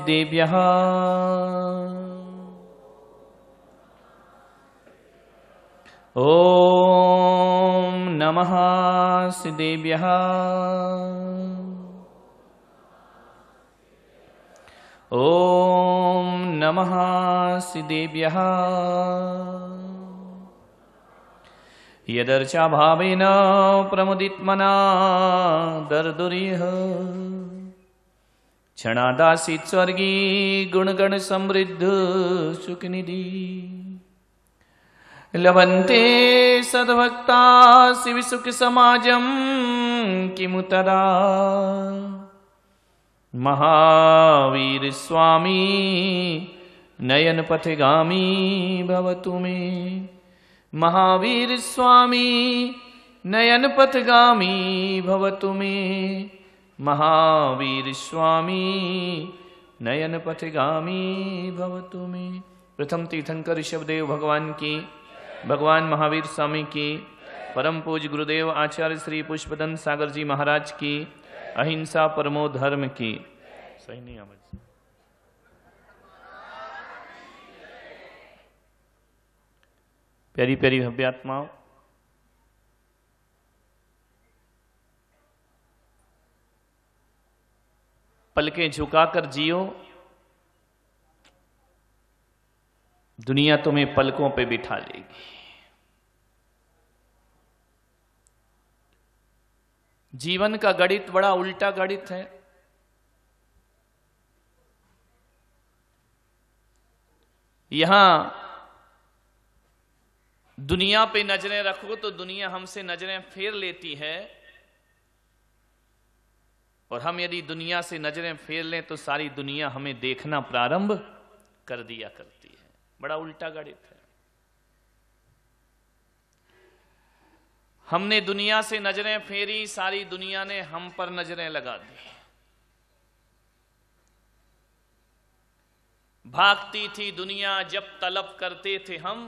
ॐ नमः नमःसिदेव्यः ॐ नमः नमःसिदेव्यः यदर्चाभावेन प्रमुदित्मना दर्दुरिह क्षणादासित स्वर्गी गुणगण समृद्ध सुखनिधि लभन्ते सद्भक्ता शिवसुखसमाजं किमुतरा नयन नयनपथगामी भवतु मे महावीर स्वामी नयन नयनपथगामी भवतु मे महावीर स्वामी नयन पथगामी भवतु मे प्रथम तीर्थंकर ऋषभदेव भगवान की भगवान महावीर स्वामी की परम पूज गुरुदेव आचार्य श्री पुष्पदन सागर जी महाराज की अहिंसा परमो धर्म की सही नहीं आवाज प्यारी प्यारी भव्यात्माओं पलकें झुकाकर जियो दुनिया तुम्हें पलकों पे बिठा लेगी जीवन का गणित बड़ा उल्टा गणित है यहां दुनिया पे नजरें रखो तो दुनिया हमसे नजरें फेर लेती है और हम यदि दुनिया से नजरें फेर लें तो सारी दुनिया हमें देखना प्रारंभ कर दिया करती है बड़ा उल्टा गणित है हमने दुनिया से नजरें फेरी सारी दुनिया ने हम पर नजरें लगा दी भागती थी दुनिया जब तलब करते थे हम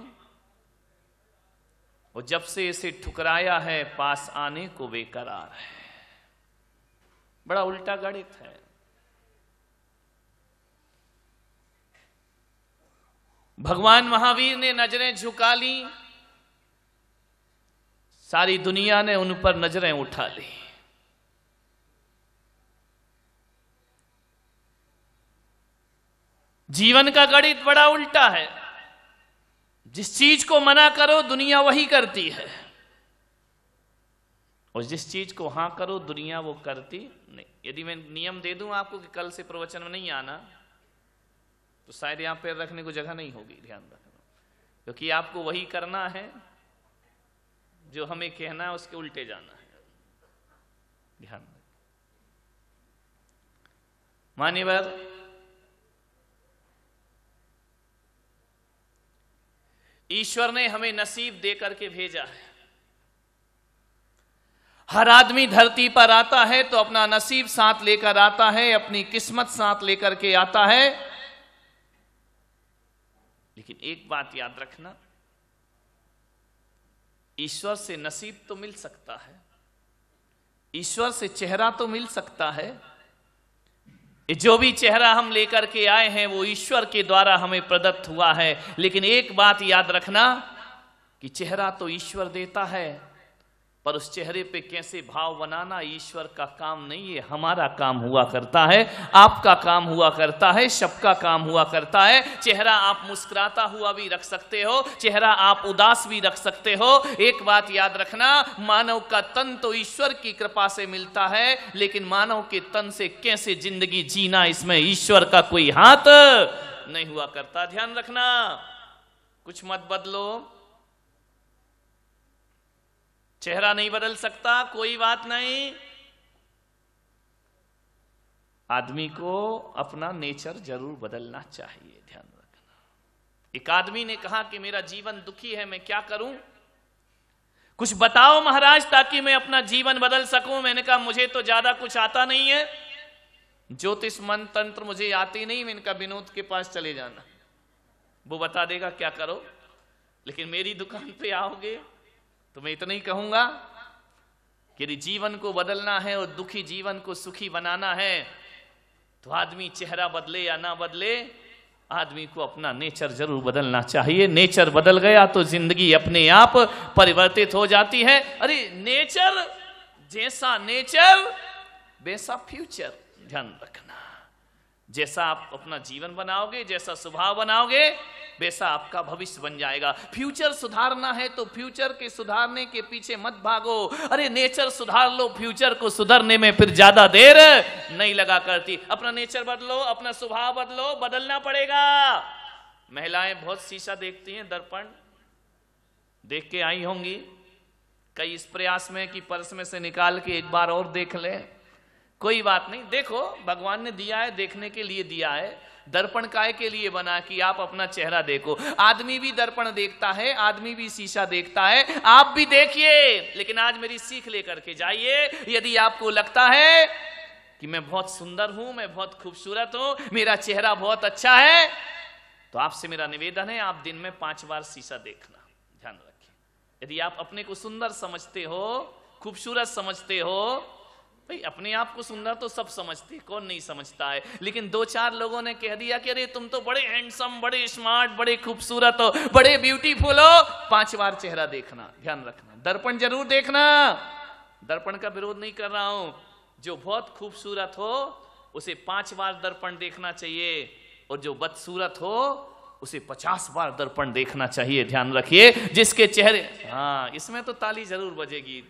और जब से इसे ठुकराया है पास आने को बेकरार है बड़ा उल्टा गणित है भगवान महावीर ने नजरें झुका ली सारी दुनिया ने उन पर नजरें उठा ली जीवन का गणित बड़ा उल्टा है जिस चीज को मना करो दुनिया वही करती है और जिस चीज को हाँ करो दुनिया वो करती नहीं यदि मैं नियम दे दूं आपको कि कल से प्रवचन में नहीं आना तो शायद यहां पैर रखने को जगह नहीं होगी ध्यान रखना क्योंकि आपको वही करना है जो हमें कहना है उसके उल्टे जाना है ध्यान मान्यवर ईश्वर ने हमें नसीब दे करके भेजा है हर आदमी धरती पर आता है तो अपना नसीब साथ लेकर आता है अपनी किस्मत साथ लेकर के आता है लेकिन एक बात याद रखना ईश्वर से नसीब तो मिल सकता है ईश्वर से चेहरा तो मिल सकता है जो भी चेहरा हम लेकर के आए हैं वो ईश्वर के द्वारा हमें प्रदत्त हुआ है लेकिन एक बात याद रखना कि चेहरा तो ईश्वर देता है पर उस चेहरे पे कैसे भाव बनाना ईश्वर का काम नहीं है हमारा काम हुआ करता है आपका काम हुआ करता है सबका काम हुआ करता है चेहरा आप मुस्कुराता हुआ भी रख सकते हो चेहरा आप उदास भी रख सकते हो एक बात याद रखना मानव का तन तो ईश्वर की कृपा से मिलता है लेकिन मानव के तन से कैसे जिंदगी जीना इसमें ईश्वर का कोई हाथ नहीं हुआ करता ध्यान रखना कुछ मत बदलो चेहरा नहीं बदल सकता कोई बात नहीं आदमी को अपना नेचर जरूर बदलना चाहिए ध्यान रखना एक आदमी ने कहा कि मेरा जीवन दुखी है मैं क्या करूं कुछ बताओ महाराज ताकि मैं अपना जीवन बदल सकूं मैंने कहा मुझे तो ज्यादा कुछ आता नहीं है ज्योतिष मन तंत्र मुझे आती नहीं मैंने कहा विनोद के पास चले जाना वो बता देगा क्या करो लेकिन मेरी दुकान पे आओगे तो मैं इतना ही कहूंगा कि यदि जीवन को बदलना है और दुखी जीवन को सुखी बनाना है तो आदमी चेहरा बदले या ना बदले आदमी को अपना नेचर जरूर बदलना चाहिए नेचर बदल गया तो जिंदगी अपने आप परिवर्तित हो जाती है अरे नेचर जैसा नेचर वैसा फ्यूचर ध्यान रखना जैसा आप अपना जीवन बनाओगे जैसा स्वभाव बनाओगे वैसा आपका भविष्य बन जाएगा फ्यूचर सुधारना है तो फ्यूचर के सुधारने के पीछे मत भागो अरे नेचर सुधार लो फ्यूचर को सुधरने में फिर ज्यादा देर नहीं लगा करती अपना नेचर बदलो अपना स्वभाव बदलो बदलना पड़ेगा महिलाएं बहुत शीशा देखती हैं दर्पण देख के आई होंगी कई इस प्रयास में कि पर्स में से निकाल के एक बार और देख लें कोई बात नहीं देखो भगवान ने दिया है देखने के लिए दिया है दर्पण काय के लिए बना कि आप अपना चेहरा देखो आदमी भी दर्पण देखता है आदमी भी शीशा देखता है आप भी देखिए लेकिन आज मेरी सीख लेकर के जाइए यदि आपको लगता है कि मैं बहुत सुंदर हूं मैं बहुत खूबसूरत हूं मेरा चेहरा बहुत अच्छा है तो आपसे मेरा निवेदन है आप दिन में पांच बार शीशा देखना ध्यान रखिए यदि आप अपने को सुंदर समझते हो खूबसूरत समझते हो भाई अपने आप को सुंदर तो सब समझते कौन नहीं समझता है लेकिन दो चार लोगों ने कह दिया कि अरे तुम तो बड़े हैंडसम बड़े स्मार्ट बड़े खूबसूरत हो बड़े ब्यूटीफुल हो पांच बार चेहरा देखना ध्यान रखना दर्पण जरूर देखना दर्पण का विरोध नहीं कर रहा हूं जो बहुत खूबसूरत हो उसे पांच बार दर्पण देखना चाहिए और जो बदसूरत हो उसे पचास बार दर्पण देखना चाहिए ध्यान रखिए जिसके चेहरे हाँ इसमें तो ताली जरूर बजेगी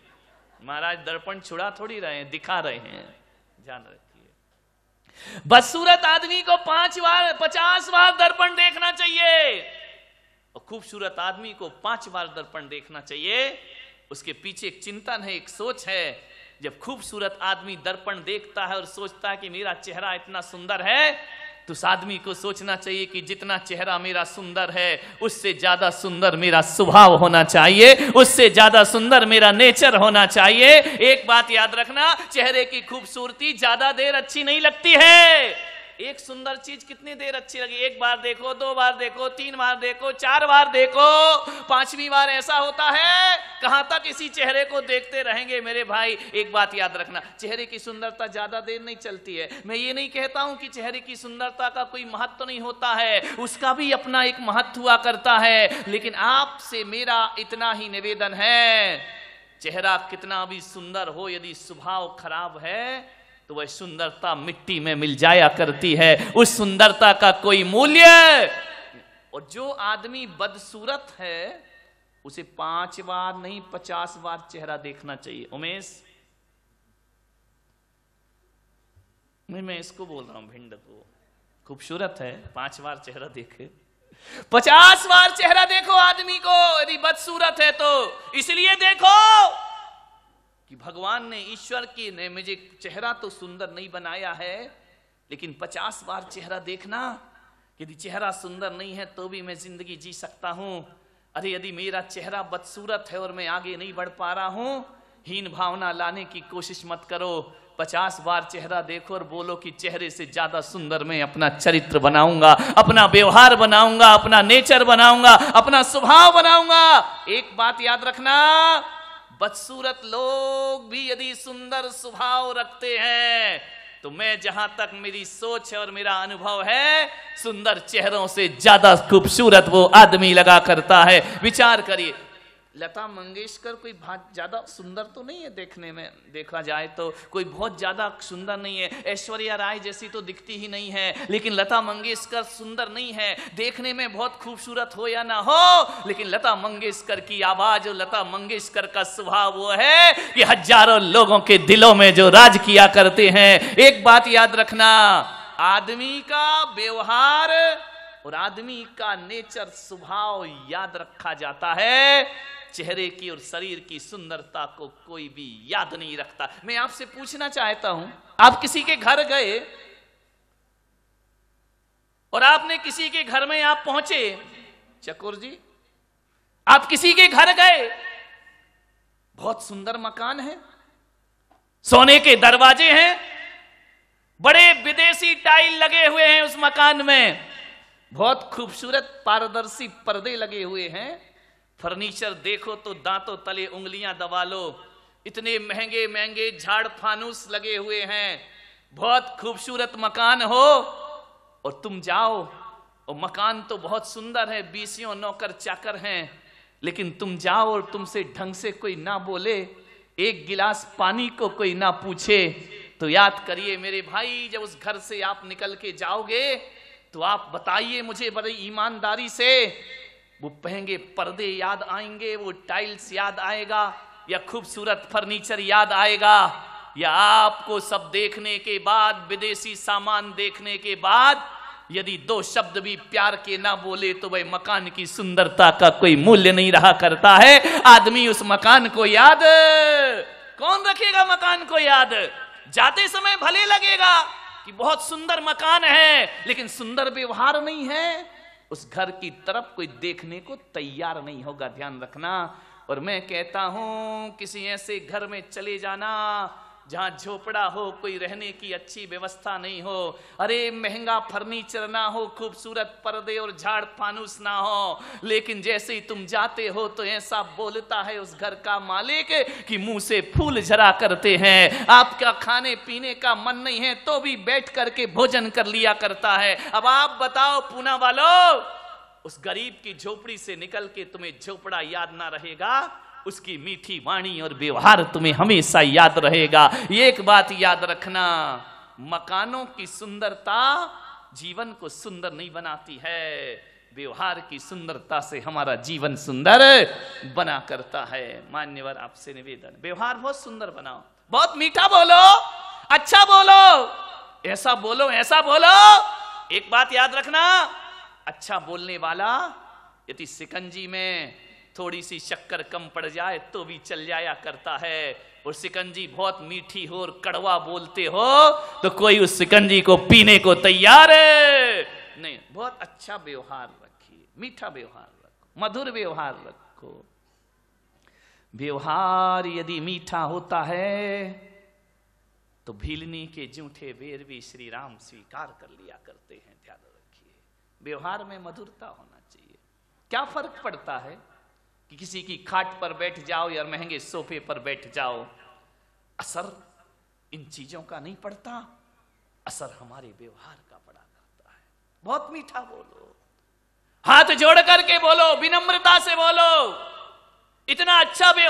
महाराज दर्पण छुड़ा थोड़ी रहे हैं दिखा रहे हैं ध्यान रखिए बदसूरत आदमी को पांच बार पचास बार दर्पण देखना चाहिए और खूबसूरत आदमी को पांच बार दर्पण देखना चाहिए उसके पीछे एक चिंतन है एक सोच है जब खूबसूरत आदमी दर्पण देखता है और सोचता है कि मेरा चेहरा इतना सुंदर है तो उस आदमी को सोचना चाहिए कि जितना चेहरा मेरा सुंदर है उससे ज़्यादा सुंदर मेरा स्वभाव होना चाहिए उससे ज़्यादा सुंदर मेरा नेचर होना चाहिए एक बात याद रखना चेहरे की खूबसूरती ज़्यादा देर अच्छी नहीं लगती है एक सुंदर चीज कितनी देर अच्छी लगी एक बार देखो दो बार देखो तीन बार देखो चार बार देखो पांचवी बार ऐसा होता है कहां तक इसी चेहरे को देखते रहेंगे मेरे भाई एक बात याद रखना चेहरे की सुंदरता ज्यादा देर नहीं चलती है मैं ये नहीं कहता हूं कि चेहरे की सुंदरता का कोई महत्व तो नहीं होता है उसका भी अपना एक महत्व हुआ करता है लेकिन आपसे मेरा इतना ही निवेदन है चेहरा कितना भी सुंदर हो यदि स्वभाव खराब है तो वह सुंदरता मिट्टी में मिल जाया करती है उस सुंदरता का कोई मूल्य और जो आदमी बदसूरत है उसे पांच बार नहीं पचास बार चेहरा देखना चाहिए उमेश मैं मैं इसको बोल रहा हूं भिंड को खूबसूरत है पांच बार चेहरा देखे पचास बार चेहरा देखो आदमी को यदि बदसूरत है तो इसलिए देखो कि भगवान ने ईश्वर के ने मुझे चेहरा तो सुंदर नहीं बनाया है लेकिन पचास बार चेहरा देखना यदि चेहरा सुंदर नहीं है तो भी मैं जिंदगी जी सकता हूँ अरे यदि मेरा चेहरा बदसूरत है और मैं आगे नहीं बढ़ पा रहा हूं हीन भावना लाने की कोशिश मत करो पचास बार चेहरा देखो और बोलो कि चेहरे से ज्यादा सुंदर मैं अपना चरित्र बनाऊंगा अपना व्यवहार बनाऊंगा अपना नेचर बनाऊंगा अपना स्वभाव बनाऊंगा एक बात याद रखना बदसूरत लोग भी यदि सुंदर स्वभाव रखते हैं तो मैं जहां तक मेरी सोच है और मेरा अनुभव है सुंदर चेहरों से ज्यादा खूबसूरत वो आदमी लगा करता है विचार करिए लता मंगेशकर कोई बहुत ज़्यादा सुंदर तो नहीं है देखने में देखा जाए तो कोई बहुत ज़्यादा सुंदर नहीं है ऐश्वर्या राय जैसी तो दिखती ही नहीं है लेकिन लता मंगेशकर सुंदर नहीं है देखने में बहुत खूबसूरत हो या ना हो लेकिन लता मंगेशकर की आवाज़ और लता मंगेशकर का स्वभाव वो है कि हजारों लोगों के दिलों में जो राज किया करते हैं एक बात याद रखना आदमी का व्यवहार और आदमी का नेचर स्वभाव याद रखा जाता है चेहरे की और शरीर की सुंदरता को कोई भी याद नहीं रखता मैं आपसे पूछना चाहता हूं आप किसी के घर गए और आपने किसी के घर में आप पहुंचे चकोर जी आप किसी के घर गए बहुत सुंदर मकान है सोने के दरवाजे हैं बड़े विदेशी टाइल लगे हुए हैं उस मकान में बहुत खूबसूरत पारदर्शी पर्दे लगे हुए हैं फर्नीचर देखो तो दांतों तले उंगलियां दबा लो इतने महंगे महंगे झाड़ फानूस लगे हुए हैं बहुत खूबसूरत मकान हो और तुम जाओ और मकान तो बहुत सुंदर है बीसियों नौकर चाकर हैं लेकिन तुम जाओ और तुमसे ढंग से कोई ना बोले एक गिलास पानी को कोई ना पूछे तो याद करिए मेरे भाई जब उस घर से आप निकल के जाओगे तो आप बताइए मुझे बड़ी ईमानदारी से वो पहेंगे पर्दे याद आएंगे वो टाइल्स याद आएगा या खूबसूरत फर्नीचर याद आएगा या आपको सब देखने के बाद विदेशी सामान देखने के बाद यदि दो शब्द भी प्यार के ना बोले तो वह मकान की सुंदरता का कोई मूल्य नहीं रहा करता है आदमी उस मकान को याद कौन रखेगा मकान को याद जाते समय भले लगेगा कि बहुत सुंदर मकान है लेकिन सुंदर व्यवहार नहीं है उस घर की तरफ कोई देखने को तैयार नहीं होगा ध्यान रखना और मैं कहता हूं किसी ऐसे घर में चले जाना जहाँ झोपड़ा हो कोई रहने की अच्छी व्यवस्था नहीं हो अरे महंगा फर्नीचर ना हो खूबसूरत पर्दे और झाड़ फानूस ना हो लेकिन जैसे ही तुम जाते हो तो ऐसा बोलता है उस घर का मालिक कि मुंह से फूल जरा करते हैं आपका खाने पीने का मन नहीं है तो भी बैठ करके भोजन कर लिया करता है अब आप बताओ पूना वालों उस गरीब की झोपड़ी से निकल के तुम्हें झोपड़ा याद ना रहेगा उसकी मीठी वाणी और व्यवहार तुम्हें हमेशा याद रहेगा ये एक बात याद रखना मकानों की सुंदरता जीवन को सुंदर नहीं बनाती है व्यवहार की सुंदरता से हमारा जीवन सुंदर बना करता है मान्यवर आपसे निवेदन व्यवहार बहुत सुंदर बनाओ बहुत मीठा बोलो अच्छा बोलो ऐसा बोलो ऐसा बोलो एक बात याद रखना अच्छा बोलने वाला यदि सिकंजी में थोड़ी सी शक्कर कम पड़ जाए तो भी चल जाया करता है और सिकंजी बहुत मीठी हो और कड़वा बोलते हो तो कोई उस सिकंजी को पीने को तैयार है नहीं बहुत अच्छा व्यवहार रखिए मीठा व्यवहार रखो मधुर व्यवहार रखो व्यवहार यदि मीठा होता है तो भीलनी के जूठे बेर भी श्री राम स्वीकार कर लिया करते हैं ध्यान रखिए व्यवहार में मधुरता होना चाहिए क्या फर्क पड़ता है कि किसी की खाट पर बैठ जाओ या महंगे सोफे पर बैठ जाओ असर इन चीजों का नहीं पड़ता असर हमारे व्यवहार का पड़ा करता है बहुत मीठा बोलो हाथ जोड़ करके बोलो विनम्रता से बोलो इतना अच्छा भी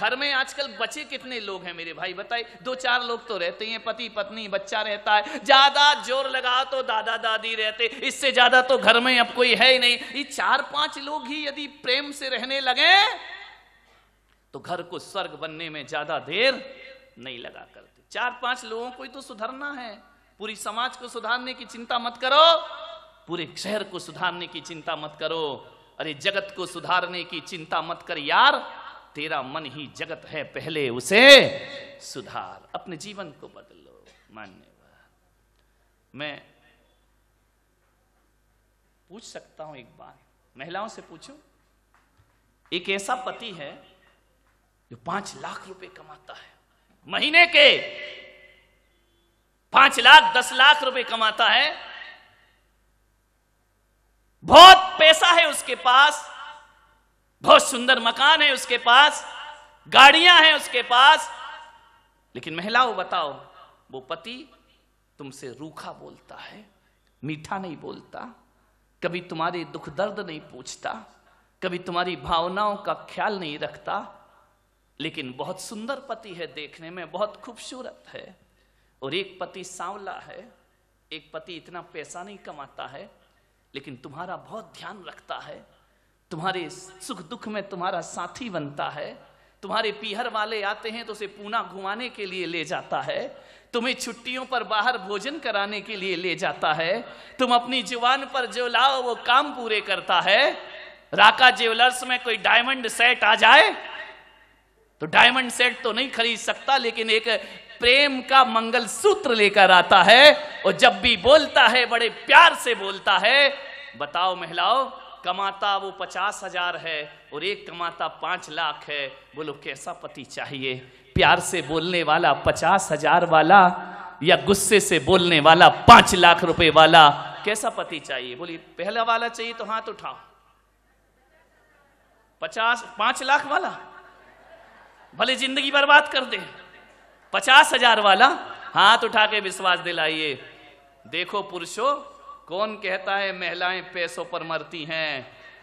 घर में आजकल बचे कितने लोग हैं मेरे भाई बताए दो चार लोग तो रहते हैं पति पत्नी बच्चा रहता है ज्यादा जोर लगा तो दादा दादी रहते इससे ज्यादा तो घर में अब कोई है ही नहीं ये चार पांच लोग ही यदि प्रेम से रहने लगे तो घर को स्वर्ग बनने में ज्यादा देर नहीं लगा करते चार पांच लोगों को ही तो सुधरना है पूरी समाज को सुधारने की चिंता मत करो पूरे शहर को सुधारने की चिंता मत करो अरे जगत को सुधारने की चिंता मत कर यार तेरा मन ही जगत है पहले उसे सुधार अपने जीवन को बदलो मान्यवाद मैं पूछ सकता हूं एक बार महिलाओं से पूछू एक ऐसा पति है जो पांच लाख रुपए कमाता है महीने के पांच लाख दस लाख रुपए कमाता है बहुत पैसा है उसके पास बहुत सुंदर मकान है उसके पास गाड़ियां हैं उसके पास लेकिन महिलाओं बताओ वो पति तुमसे रूखा बोलता है मीठा नहीं बोलता कभी तुम्हारे दुख दर्द नहीं पूछता कभी तुम्हारी भावनाओं का ख्याल नहीं रखता लेकिन बहुत सुंदर पति है देखने में बहुत खूबसूरत है और एक पति सांवला है एक पति इतना पैसा नहीं कमाता है लेकिन तुम्हारा बहुत ध्यान रखता है तुम्हारे सुख दुख में तुम्हारा साथी बनता है तुम्हारे पीहर वाले आते हैं तो उसे पूना घुमाने के लिए ले जाता है तुम्हें छुट्टियों पर बाहर भोजन कराने के लिए ले जाता है तुम अपनी जुबान पर जो लाओ वो काम पूरे करता है राका ज्वेलर्स में कोई डायमंड सेट आ जाए तो डायमंड सेट तो नहीं खरीद सकता लेकिन एक प्रेम का मंगल सूत्र लेकर आता है और जब भी बोलता है बड़े प्यार से बोलता है बताओ महिलाओं कमाता वो पचास हजार है और एक कमाता पांच लाख है बोलो कैसा पति चाहिए प्यार से बोलने वाला पचास हजार वाला या गुस्से से बोलने वाला पांच लाख रुपए वाला कैसा पति चाहिए बोलिए पहला वाला चाहिए तो हाथ उठाओ पचास पांच लाख वाला भले जिंदगी बर्बाद कर दे पचास हजार वाला हाथ उठा के विश्वास दिलाइए देखो पुरुषों कौन कहता है महिलाएं पैसों पर मरती हैं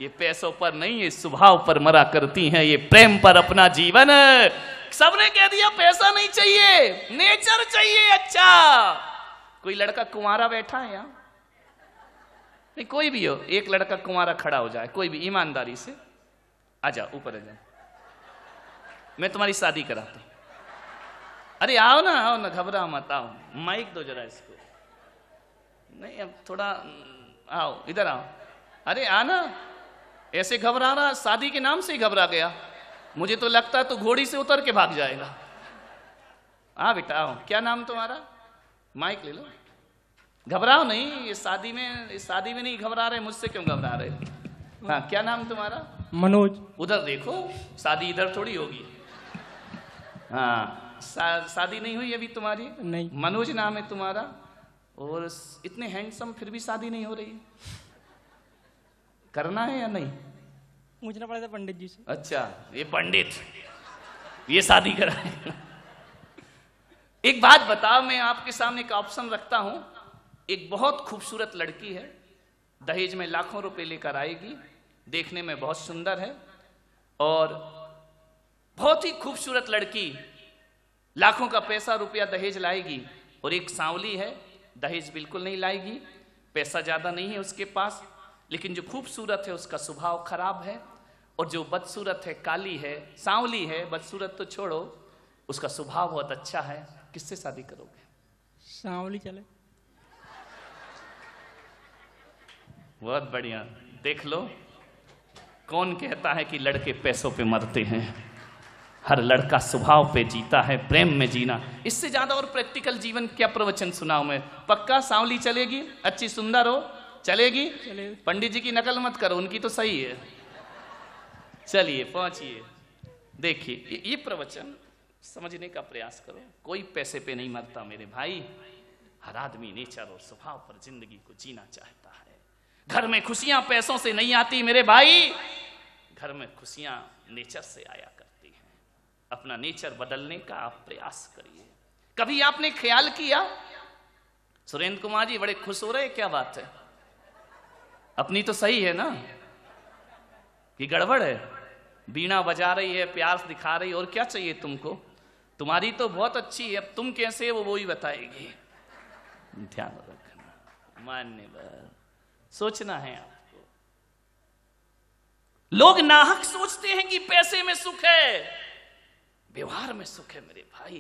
ये पैसों पर नहीं ये स्वभाव पर मरा करती हैं ये प्रेम पर अपना जीवन सबने कह दिया पैसा नहीं चाहिए नेचर चाहिए अच्छा कोई लड़का कुंवारा बैठा है यहां नहीं कोई भी हो एक लड़का कुंवारा खड़ा हो जाए कोई भी ईमानदारी से आ जा ऊपर आ जा मैं तुम्हारी शादी कराता हूं अरे आओ ना आओ ना घबरा मत आओ माइक दो जरा इसको नहीं अब थोड़ा हम्म, आओ इधर आओ अरे आना ऐसे घबरा रहा शादी के नाम से ही घबरा गया मुझे तो लगता तो घोड़ी से उतर के भाग जाएगा आ बेटा आओ क्या नाम तुम्हारा माइक ले लो घबराओ नहीं ये शादी में इस शादी में नहीं घबरा रहे मुझसे क्यों घबरा रहे हाँ क्या नाम तुम्हारा मनोज उधर देखो शादी इधर थोड़ी होगी हाँ सा, शादी नहीं हुई अभी तुम्हारी नहीं मनोज नाम है तुम्हारा और इतने हैंडसम फिर भी शादी नहीं हो रही करना है या नहीं पूछना पड़ा पंडित जी से अच्छा ये पंडित ये शादी कराए एक बात बताओ मैं आपके सामने एक ऑप्शन रखता हूं एक बहुत खूबसूरत लड़की है दहेज में लाखों रुपए लेकर आएगी देखने में बहुत सुंदर है और बहुत ही खूबसूरत लड़की लाखों का पैसा रुपया दहेज लाएगी और एक सांवली है दहेज बिल्कुल नहीं लाएगी पैसा ज़्यादा नहीं है उसके पास लेकिन जो खूबसूरत है उसका स्वभाव खराब है और जो बदसूरत है काली है सांवली है बदसूरत तो छोड़ो उसका स्वभाव बहुत अच्छा है किससे शादी करोगे सांवली चले बहुत बढ़िया देख लो कौन कहता है कि लड़के पैसों पे मरते हैं हर लड़का स्वभाव पे जीता है प्रेम में जीना इससे ज़्यादा और प्रैक्टिकल जीवन क्या प्रवचन सुनाओ मैं पक्का सांवली चलेगी अच्छी सुंदर हो चलेगी चले। पंडित जी की नकल मत करो उनकी तो सही है चलिए पहुंचिए देखिए ये प्रवचन समझने का प्रयास करो कोई पैसे पे नहीं मरता मेरे भाई हर आदमी नेचर और स्वभाव पर जिंदगी को जीना चाहता है घर में खुशियां पैसों से नहीं आती मेरे भाई घर में खुशियां नेचर से आया कर अपना नेचर बदलने का आप प्रयास करिए कभी आपने ख्याल किया सुरेंद्र कुमार जी बड़े खुश हो रहे क्या बात है अपनी तो सही है ना कि गड़बड़ है बीना बजा रही है प्यास दिखा रही है और क्या चाहिए तुमको तुम्हारी तो बहुत अच्छी है अब तुम कैसे वो वो ही बताएगी ध्यान रखना मान्यवर सोचना है आपको लोग नाहक सोचते हैं कि पैसे में सुख है व्यवहार में सुख है मेरे भाई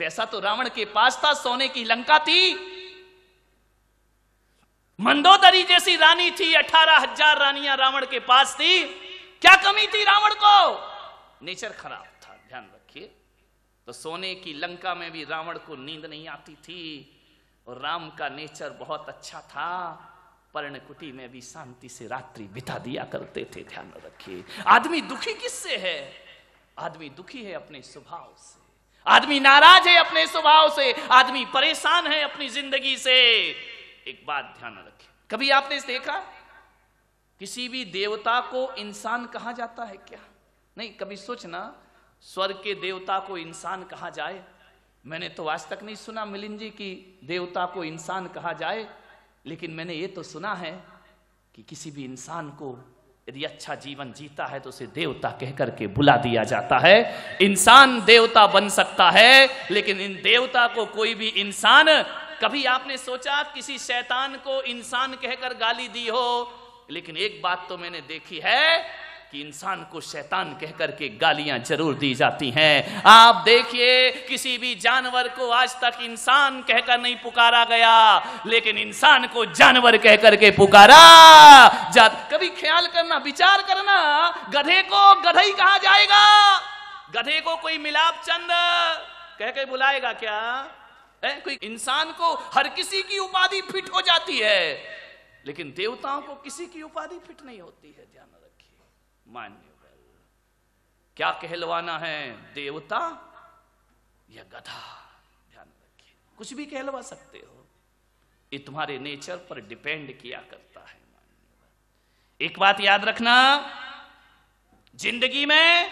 पैसा तो रावण के पास था सोने की लंका थी मंदोदरी जैसी रानी थी अठारह हजार रानियां रावण के पास थी क्या कमी थी रावण को नेचर खराब था ध्यान रखिए तो सोने की लंका में भी रावण को नींद नहीं आती थी और राम का नेचर बहुत अच्छा था पर्णकुटी में भी शांति से रात्रि बिता दिया करते थे ध्यान रखिए आदमी दुखी किससे है आदमी दुखी है अपने स्वभाव से आदमी नाराज है अपने स्वभाव से आदमी परेशान है अपनी जिंदगी से एक बात ध्यान रखें कभी आपने देखा किसी भी देवता को इंसान कहा जाता है क्या नहीं कभी सोचना स्वर्ग के देवता को इंसान कहा जाए मैंने तो आज तक नहीं सुना मिलिन जी की देवता को इंसान कहा जाए लेकिन मैंने ये तो सुना है कि किसी भी इंसान को यदि अच्छा जीवन जीता है तो उसे देवता कह करके बुला दिया जाता है इंसान देवता बन सकता है लेकिन इन देवता को कोई भी इंसान कभी आपने सोचा किसी शैतान को इंसान कहकर गाली दी हो लेकिन एक बात तो मैंने देखी है कि इंसान को शैतान कह करके गालियां जरूर दी जाती हैं आप देखिए किसी भी जानवर को आज तक इंसान कहकर नहीं पुकारा गया लेकिन इंसान को जानवर कह करके पुकारा जा कभी ख्याल करना विचार करना गधे को ही कहा जाएगा गधे को कोई मिलाप चंद कह के बुलाएगा क्या ए, कोई इंसान को हर किसी की उपाधि फिट हो जाती है लेकिन देवताओं को किसी की उपाधि फिट नहीं होती है मान्यवर क्या कहलवाना है देवता या गधा ध्यान रखिए कुछ भी कहलवा सकते हो ये तुम्हारे नेचर पर डिपेंड किया करता है एक बात याद रखना जिंदगी में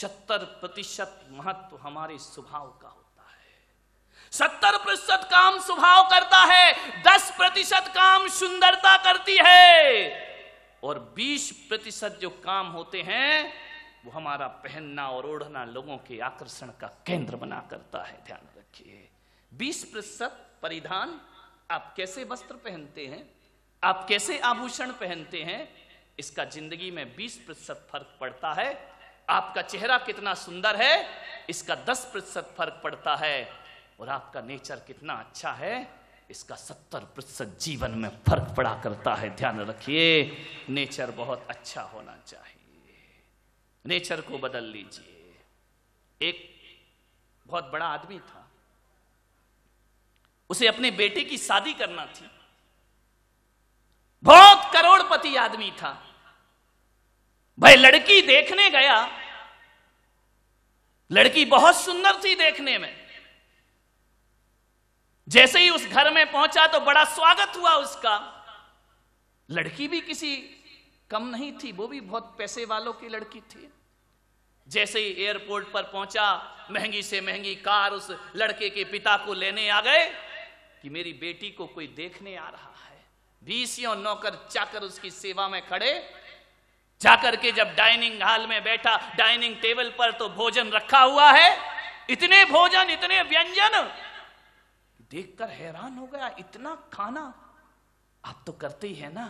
सत्तर प्रतिशत महत्व हमारे स्वभाव का होता है सत्तर प्रतिशत काम स्वभाव करता है दस प्रतिशत काम सुंदरता करती है और 20 प्रतिशत जो काम होते हैं वो हमारा पहनना और ओढ़ना लोगों के आकर्षण का केंद्र बना करता है ध्यान रखिए 20 प्रतिशत परिधान आप कैसे वस्त्र पहनते हैं आप कैसे आभूषण पहनते हैं इसका जिंदगी में 20 प्रतिशत फर्क पड़ता है आपका चेहरा कितना सुंदर है इसका 10 प्रतिशत फर्क पड़ता है और आपका नेचर कितना अच्छा है इसका सत्तर प्रतिशत जीवन में फर्क पड़ा करता है ध्यान रखिए नेचर बहुत अच्छा होना चाहिए नेचर को बदल लीजिए एक बहुत बड़ा आदमी था उसे अपने बेटे की शादी करना थी बहुत करोड़पति आदमी था भाई लड़की देखने गया लड़की बहुत सुंदर थी देखने में जैसे ही उस घर में पहुंचा तो बड़ा स्वागत हुआ उसका लड़की भी किसी कम नहीं थी वो भी बहुत पैसे वालों की लड़की थी जैसे ही एयरपोर्ट पर पहुंचा महंगी से महंगी कार उस लड़के के पिता को लेने आ गए कि मेरी बेटी को कोई देखने आ रहा है बीसियों नौकर चाकर उसकी सेवा में खड़े जाकर के जब डाइनिंग हॉल में बैठा डाइनिंग टेबल पर तो भोजन रखा हुआ है इतने भोजन इतने व्यंजन देखकर हैरान हो गया इतना खाना आप तो करते ही है ना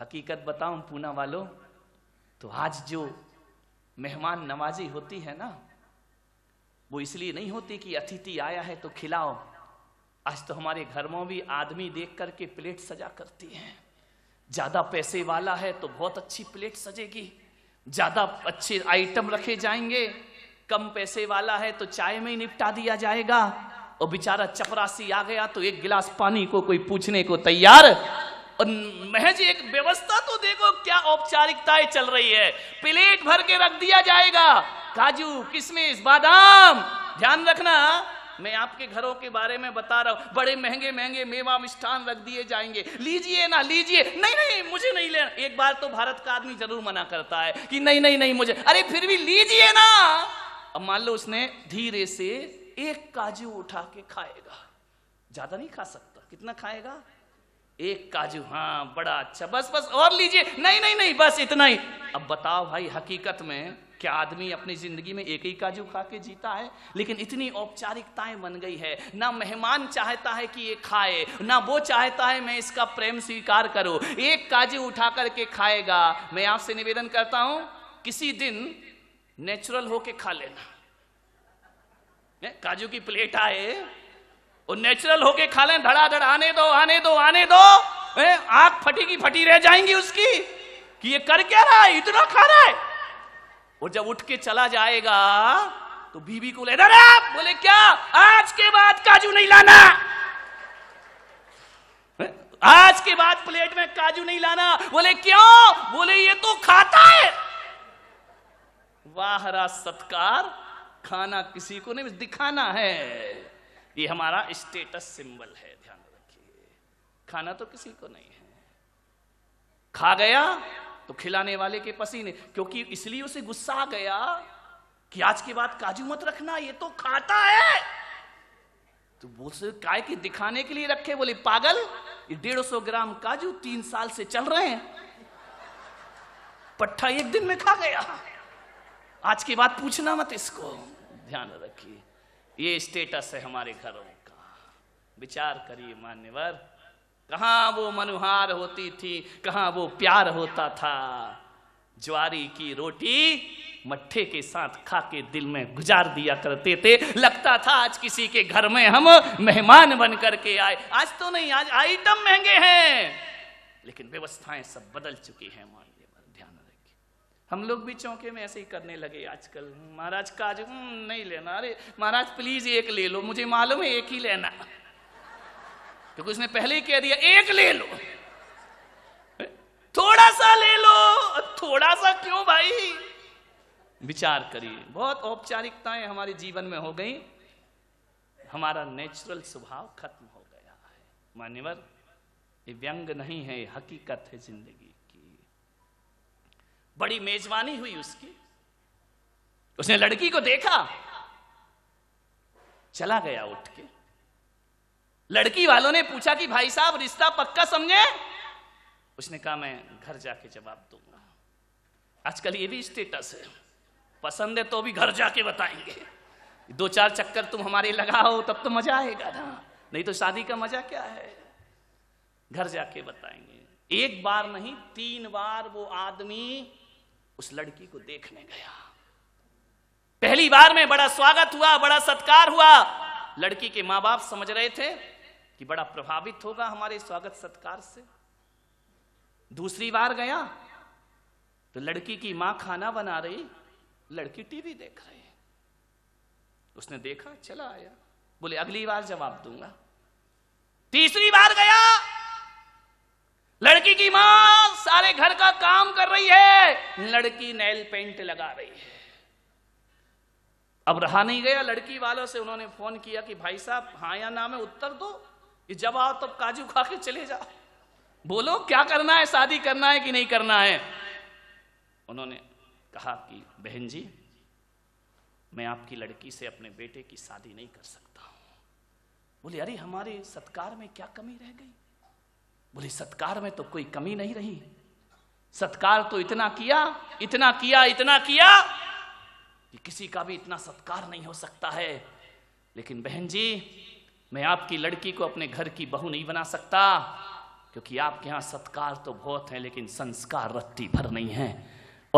हकीकत बताऊं पूना वालों तो आज जो मेहमान नवाजी होती है ना वो इसलिए नहीं होती कि अतिथि आया है तो खिलाओ आज तो हमारे घर में भी आदमी देख करके प्लेट सजा करती है ज्यादा पैसे वाला है तो बहुत अच्छी प्लेट सजेगी ज्यादा अच्छे आइटम रखे जाएंगे कम पैसे वाला है तो चाय में ही निपटा दिया जाएगा और बेचारा चपरासी आ गया तो एक गिलास पानी को कोई पूछने को तैयार और महज एक व्यवस्था तो देखो क्या औपचारिकताएं चल रही है प्लेट भर के रख दिया जाएगा काजू किशमिश बादाम ध्यान रखना मैं आपके घरों के बारे में बता रहा हूं बड़े महंगे महंगे मेवा मिष्ठान रख दिए जाएंगे लीजिए ना लीजिए नहीं नहीं मुझे नहीं लेना एक बार तो भारत का आदमी जरूर मना करता है कि नहीं नहीं नहीं मुझे अरे फिर भी लीजिए ना अब मान लो उसने धीरे से एक काजू उठा के खाएगा ज्यादा नहीं खा सकता कितना खाएगा एक काजू हाँ बड़ा अच्छा बस बस और लीजिए नहीं नहीं नहीं बस इतना ही अब बताओ भाई हकीकत में क्या आदमी अपनी जिंदगी में एक ही काजू खा के जीता है लेकिन इतनी औपचारिकताएं बन गई है ना मेहमान चाहता है कि ये खाए ना वो चाहता है मैं इसका प्रेम स्वीकार करूं एक काजू उठा करके खाएगा मैं आपसे निवेदन करता हूं किसी दिन नेचुरल होके खा लेना ने? काजू की प्लेट आए और नेचुरल होके खा लें धड़ाधड़ आने दो आने दो आने दो आग फटी की फटी रह जाएंगी उसकी कि ये कर क्या रहा है इतना खा रहा है और जब उठ के चला जाएगा तो बीबी को लेना आप बोले क्या आज के बाद काजू नहीं लाना आज के बाद प्लेट में काजू नहीं लाना बोले क्यों बोले ये तो खाता है वाहरा सत्कार खाना किसी को नहीं दिखाना है ये हमारा स्टेटस सिंबल है ध्यान रखिए खाना तो किसी को नहीं है खा गया तो खिलाने वाले के पसीने क्योंकि इसलिए उसे गुस्सा आ गया कि आज के बाद काजू मत रखना ये तो खाता है तो बोल काय की दिखाने के लिए रखे बोले पागल ये डेढ़ सौ ग्राम काजू तीन साल से चल रहे हैं पट्टा एक दिन में खा गया आज के बाद पूछना मत इसको ध्यान रखिए ये स्टेटस है हमारे घरों का विचार करिए मान्यवर कहा वो मनुहार होती थी कहा वो प्यार होता था ज्वारी की रोटी मट्ठे के साथ खा के दिल में गुजार दिया करते थे लगता था आज किसी के घर में हम मेहमान बन करके आए आज तो नहीं आज आइटम महंगे हैं लेकिन व्यवस्थाएं सब बदल चुकी हैं मां हम लोग भी चौके में ऐसे ही करने लगे आजकल महाराज का आज हम्म, नहीं लेना अरे महाराज प्लीज एक ले लो मुझे मालूम है एक ही लेना क्योंकि उसने पहले ही कह दिया एक ले लो थोड़ा सा ले लो थोड़ा सा क्यों भाई विचार करिए बहुत औपचारिकताएं हमारे जीवन में हो गई हमारा नेचुरल स्वभाव खत्म हो गया है मान्यवर ये व्यंग नहीं है हकीकत है जिंदगी बड़ी मेजबानी हुई उसकी उसने लड़की को देखा चला गया उठ के लड़की वालों ने पूछा कि भाई साहब रिश्ता पक्का समझे उसने कहा मैं घर जाके जवाब दूंगा आजकल ये भी स्टेटस है पसंद है तो भी घर जाके बताएंगे दो चार चक्कर तुम हमारे लगाओ तब तो मजा आएगा ना नहीं तो शादी का मजा क्या है घर जाके बताएंगे एक बार नहीं तीन बार वो आदमी उस लड़की को देखने गया पहली बार में बड़ा स्वागत हुआ बड़ा सत्कार हुआ लड़की के मां बाप समझ रहे थे कि बड़ा प्रभावित होगा हमारे स्वागत सत्कार से दूसरी बार गया तो लड़की की मां खाना बना रही लड़की टीवी देख रही उसने देखा चला आया बोले अगली बार जवाब दूंगा तीसरी बार गया लड़की की मां सारे घर का काम कर रही है लड़की नेल पेंट लगा रही है अब रहा नहीं गया लड़की वालों से उन्होंने फोन किया कि भाई साहब हाँ या ना में उत्तर दो ये जब आओ तब काजू खा के चले जाओ बोलो क्या करना है शादी करना है कि नहीं करना है उन्होंने कहा कि बहन जी मैं आपकी लड़की से अपने बेटे की शादी नहीं कर सकता हूं बोले अरे हमारे सत्कार में क्या कमी रह गई बोले सत्कार में तो कोई कमी नहीं रही सत्कार तो इतना किया इतना किया इतना किया कि किसी का भी इतना सत्कार नहीं हो सकता है लेकिन बहन जी मैं आपकी लड़की को अपने घर की बहू नहीं बना सकता क्योंकि आपके यहां सत्कार तो बहुत है लेकिन संस्कार रत्ती भर नहीं है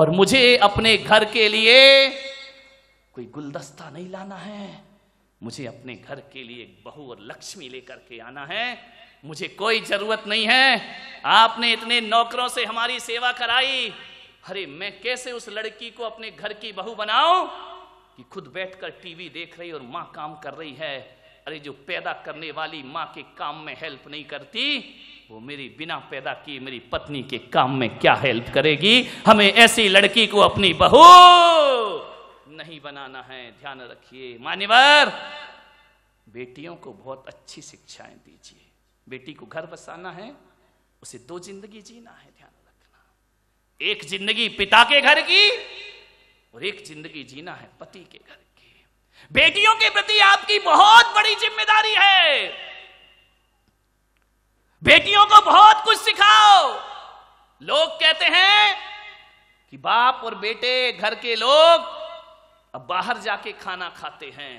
और मुझे अपने घर के लिए कोई गुलदस्ता नहीं लाना है मुझे अपने घर के लिए बहू और लक्ष्मी लेकर के आना है मुझे कोई जरूरत नहीं है आपने इतने नौकरों से हमारी सेवा कराई अरे मैं कैसे उस लड़की को अपने घर की बहू बनाऊं कि खुद बैठकर टीवी देख रही और माँ काम कर रही है अरे जो पैदा करने वाली माँ के काम में हेल्प नहीं करती वो मेरी बिना पैदा किए मेरी पत्नी के काम में क्या हेल्प करेगी हमें ऐसी लड़की को अपनी बहू नहीं बनाना है ध्यान रखिए मान्यवर बेटियों को बहुत अच्छी शिक्षाएं दीजिए बेटी को घर बसाना है उसे दो जिंदगी जीना है ध्यान रखना एक जिंदगी पिता के घर की और एक जिंदगी जीना है पति के घर की बेटियों के प्रति आपकी बहुत बड़ी जिम्मेदारी है बेटियों को बहुत कुछ सिखाओ लोग कहते हैं कि बाप और बेटे घर के लोग अब बाहर जाके खाना खाते हैं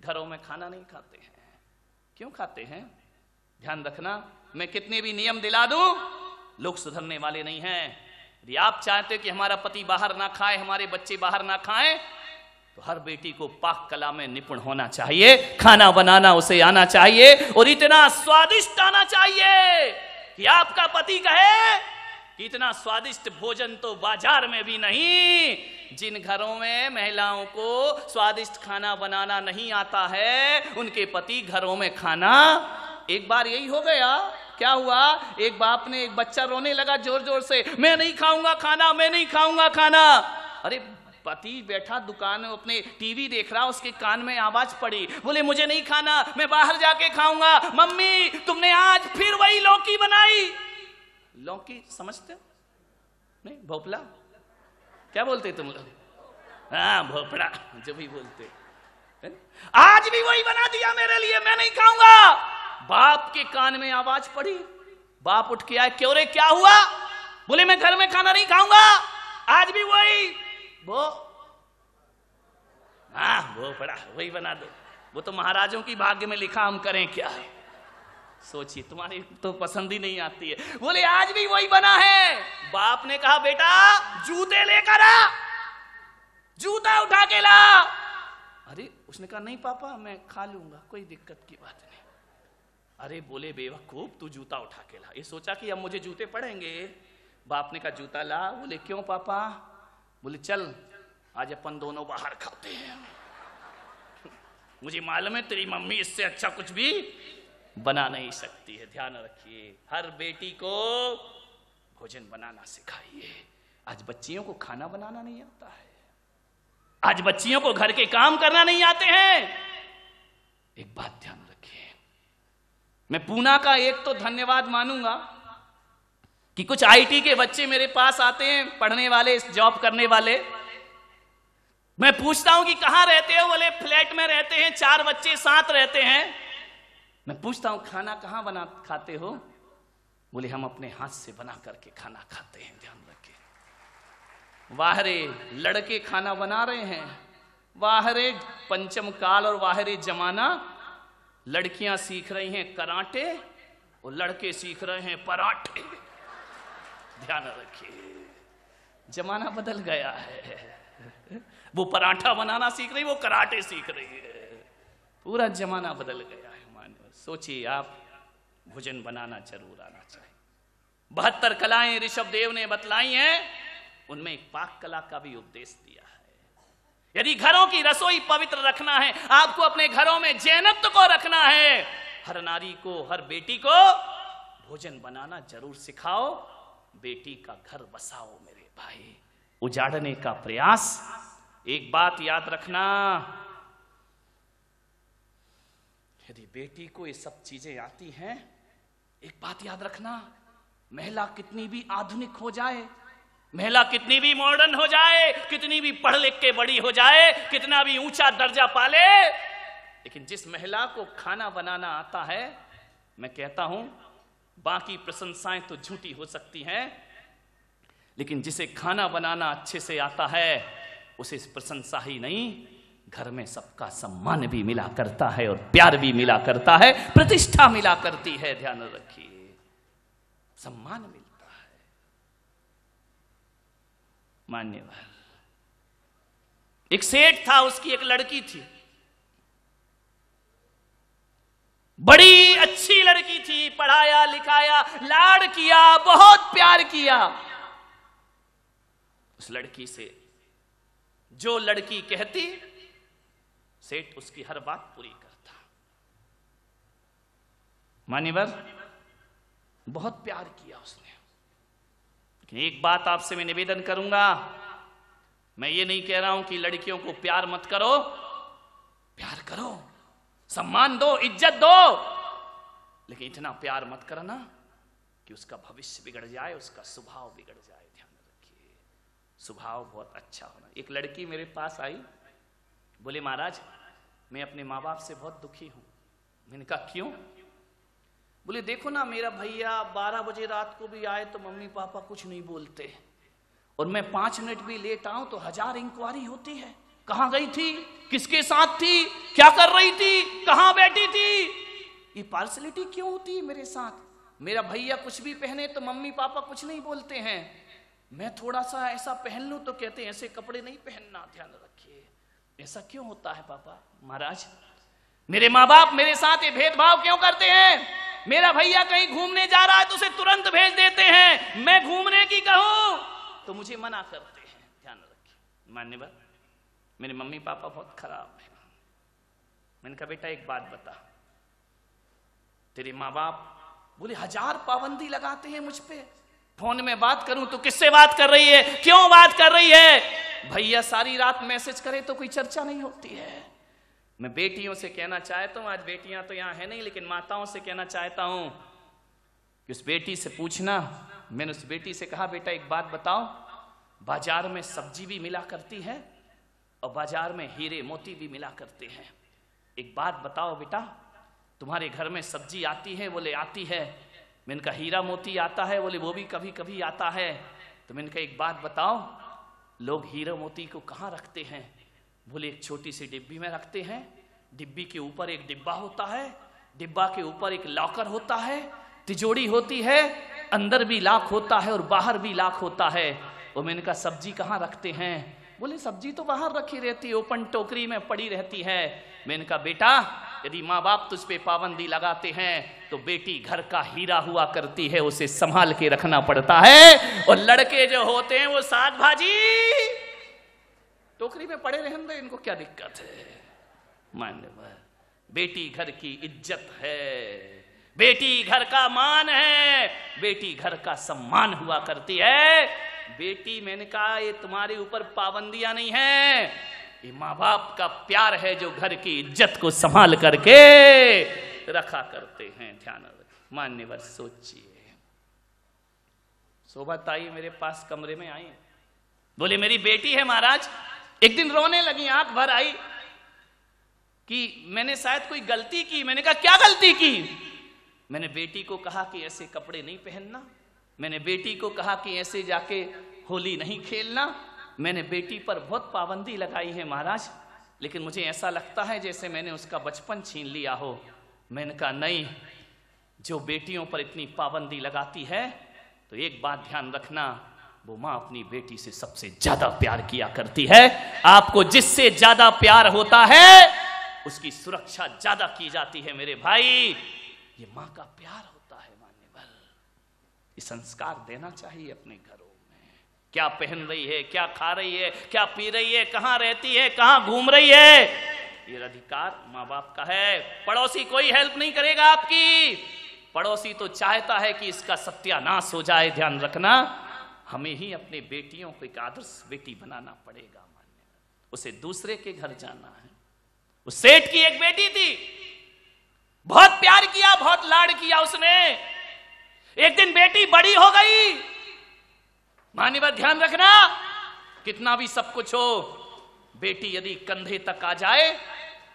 घरों में खाना नहीं खाते हैं क्यों खाते हैं ध्यान रखना मैं कितने भी नियम दिला दूं लोग सुधरने वाले नहीं हैं यदि आप चाहते हो कि हमारा पति बाहर ना खाए हमारे बच्चे बाहर ना खाएं तो हर बेटी को पाक कला में निपुण होना चाहिए खाना बनाना उसे आना चाहिए और इतना स्वादिष्ट आना चाहिए कि आपका पति कहे कि इतना स्वादिष्ट भोजन तो बाजार में भी नहीं जिन घरों में महिलाओं को स्वादिष्ट खाना बनाना नहीं आता है उनके पति घरों में खाना एक बार यही हो गया क्या हुआ एक बाप ने एक बच्चा रोने लगा जोर जोर से मैं नहीं खाऊंगा खाना मैं नहीं खाऊंगा खाना अरे पति बैठा दुकान में अपने टीवी देख रहा उसके कान में आवाज पड़ी बोले मुझे नहीं खाना मैं बाहर जाके खाऊंगा मम्मी तुमने आज फिर वही लौकी बनाई लौकी समझते नहीं भोपला क्या बोलते तुम लोग हाँ भोपड़ा जो भी बोलते आज भी वही बना दिया मेरे लिए मैं नहीं खाऊंगा बाप के कान में आवाज पड़ी बाप उठ के आए क्यों रे क्या हुआ बोले मैं घर में खाना नहीं खाऊंगा आज भी वही वो हाँ वो बड़ा वही बना दो वो तो महाराजों की भाग्य में लिखा हम करें क्या है सोचिए तुम्हारी तो पसंद ही नहीं आती है बोले आज भी वही बना है बाप ने कहा बेटा जूते लेकर आ जूता उठा के ला अरे उसने कहा नहीं पापा मैं खा लूंगा कोई दिक्कत की बात है अरे बोले बेवकूफ तू जूता उठा के ला ये सोचा कि अब मुझे जूते पड़ेंगे बाप ने कहा जूता ला बोले क्यों पापा बोले चल आज अपन दोनों बाहर खाते हैं मुझे मालूम है तेरी मम्मी इससे अच्छा कुछ भी बना नहीं सकती है ध्यान रखिए हर बेटी को भोजन बनाना सिखाइए आज बच्चियों को खाना बनाना नहीं आता है आज बच्चियों को घर के काम करना नहीं आते हैं एक बात ध्यान मैं पूना का एक तो धन्यवाद मानूंगा कि कुछ आईटी के बच्चे मेरे पास आते हैं पढ़ने वाले जॉब करने वाले मैं पूछता हूं कि कहां रहते हो बोले फ्लैट में रहते हैं चार बच्चे साथ रहते हैं मैं पूछता हूं खाना कहां बना खाते हो बोले हम अपने हाथ से बना करके खाना खाते हैं ध्यान रखे वाहरे लड़के खाना बना रहे हैं वाहरे पंचम काल और वाहरे जमाना लड़कियां सीख रही हैं कराटे और लड़के सीख रहे हैं पराठे ध्यान रखिए जमाना बदल गया है वो पराठा बनाना सीख रही वो कराटे सीख रही है पूरा जमाना बदल गया है मानो सोचिए आप भोजन बनाना जरूर आना चाहिए बहत्तर कलाएं ऋषभ देव ने बतलाई हैं उनमें एक पाक कला का भी उपदेश दिया यदि घरों की रसोई पवित्र रखना है आपको अपने घरों में जैनत्व को रखना है हर नारी को हर बेटी को भोजन बनाना जरूर सिखाओ बेटी का घर बसाओ मेरे भाई उजाड़ने का प्रयास एक बात याद रखना यदि बेटी को ये सब चीजें आती हैं एक बात याद रखना महिला कितनी भी आधुनिक हो जाए महिला कितनी भी मॉडर्न हो जाए कितनी भी पढ़ लिख के बड़ी हो जाए कितना भी ऊंचा दर्जा पाले लेकिन जिस महिला को खाना बनाना आता है मैं कहता हूं बाकी प्रशंसाएं तो झूठी हो सकती हैं लेकिन जिसे खाना बनाना अच्छे से आता है उसे प्रशंसा ही नहीं घर में सबका सम्मान भी मिला करता है और प्यार भी मिला करता है प्रतिष्ठा मिला करती है ध्यान रखिए सम्मान मिला मान्यवर एक सेठ था उसकी एक लड़की थी बड़ी अच्छी लड़की थी पढ़ाया लिखाया लाड किया बहुत प्यार किया उस लड़की से जो लड़की कहती सेठ उसकी हर बात पूरी करता मान्यवर बहुत प्यार किया उसने एक बात आपसे मैं निवेदन करूंगा मैं ये नहीं कह रहा हूं कि लड़कियों को प्यार मत करो प्यार करो सम्मान दो इज्जत दो लेकिन इतना प्यार मत करना कि उसका भविष्य बिगड़ जाए उसका स्वभाव बिगड़ जाए ध्यान रखिए स्वभाव बहुत अच्छा होना एक लड़की मेरे पास आई बोले महाराज मैं अपने माँ बाप से बहुत दुखी हूं मैंने कहा क्यों बोले देखो ना मेरा भैया बारह बजे रात को भी आए तो मम्मी पापा कुछ नहीं बोलते और मैं पांच मिनट भी लेट आऊं तो हजार इंक्वायरी होती है कहां गई थी किसके साथ थी क्या कर रही थी कहां बैठी थी ये पार्सलिटी क्यों होती है मेरे साथ मेरा भैया कुछ भी पहने तो मम्मी पापा कुछ नहीं बोलते हैं मैं थोड़ा सा ऐसा पहन लू तो कहते ऐसे कपड़े नहीं पहनना ध्यान रखिए ऐसा क्यों होता है पापा महाराज मेरे माँ बाप मेरे साथ ये भेदभाव क्यों करते हैं मेरा भैया कहीं घूमने जा रहा है तो उसे तुरंत भेज देते हैं मैं घूमने की कहूं तो मुझे मना करते हैं ध्यान रखिए मान्य बात मेरे मम्मी पापा बहुत खराब है मैंने कहा बेटा एक बात बता तेरे माँ बाप बोले हजार पाबंदी लगाते हैं मुझ पर फोन में बात करूं तो किससे बात कर रही है क्यों बात कर रही है भैया सारी रात मैसेज करे तो कोई चर्चा नहीं होती है मैं बेटियों से कहना चाहता हूं आज बेटियां तो यहां है नहीं लेकिन माताओं से कहना चाहता हूं कि उस बेटी से पूछना मैंने उस बेटी से कहा बेटा एक बात बताओ बाजार में सब्जी भी मिला करती है और बाजार में हीरे मोती भी मिला करते हैं एक बात बताओ बेटा तुम्हारे घर में सब्जी आती है बोले आती है मैंने कहा हीरा मोती आता है बोले वो भी कभी कभी आता है तो मैंने कहा एक बात बताओ लोग हीरा मोती को कहाँ रखते हैं बोले एक छोटी सी डिब्बी में रखते हैं डिब्बी के ऊपर एक डिब्बा होता है डिब्बा के ऊपर एक लॉकर होता है तिजोरी होती है अंदर भी लाख होता है और बाहर भी लाख होता है वो मैंने कहा सब्जी कहाँ रखते हैं बोले सब्जी तो बाहर रखी रहती है ओपन टोकरी में पड़ी रहती है मैंने कहा बेटा यदि माँ बाप तुझ पे पाबंदी लगाते हैं तो बेटी घर का हीरा हुआ करती है उसे संभाल के रखना पड़ता है और लड़के जो होते हैं वो साग भाजी टोकरी में पड़े रहने इनको क्या दिक्कत है मान्यवर बेटी घर की इज्जत है बेटी घर का मान है बेटी घर का सम्मान हुआ करती है बेटी मैंने कहा ये तुम्हारे ऊपर पाबंदियां नहीं है ये माँ बाप का प्यार है जो घर की इज्जत को संभाल करके रखा करते हैं ध्यान मान्यवर सोचिए शोभा ताई मेरे पास कमरे में आई बोले मेरी बेटी है महाराज एक दिन रोने लगी आंख भर आई कि मैंने शायद कोई गलती की मैंने कहा क्या गलती की मैंने बेटी को कहा कि ऐसे कपड़े नहीं पहनना मैंने बेटी को कहा कि ऐसे जाके होली नहीं खेलना मैंने बेटी पर बहुत पाबंदी लगाई है महाराज लेकिन मुझे ऐसा लगता है जैसे मैंने उसका बचपन छीन लिया हो मैंने कहा नहीं जो बेटियों पर इतनी पाबंदी लगाती है तो एक बात ध्यान रखना वो माँ अपनी बेटी से सबसे ज्यादा प्यार किया करती है आपको जिससे ज्यादा प्यार होता है उसकी सुरक्षा ज्यादा की जाती है मेरे भाई ये माँ का प्यार होता है मान्य बल ये संस्कार देना चाहिए अपने घरों में क्या पहन रही है क्या खा रही है क्या पी रही है कहाँ रहती है कहाँ घूम रही है ये अधिकार माँ बाप का है पड़ोसी कोई हेल्प नहीं करेगा आपकी पड़ोसी तो चाहता है कि इसका सत्यानाश हो जाए ध्यान रखना हमें ही अपने बेटियों को एक आदर्श बेटी बनाना पड़ेगा मान्य उसे दूसरे के घर जाना है उस सेठ की एक बेटी थी बहुत प्यार किया बहुत लाड किया उसने एक दिन बेटी बड़ी हो गई मानी बात ध्यान रखना कितना भी सब कुछ हो बेटी यदि कंधे तक आ जाए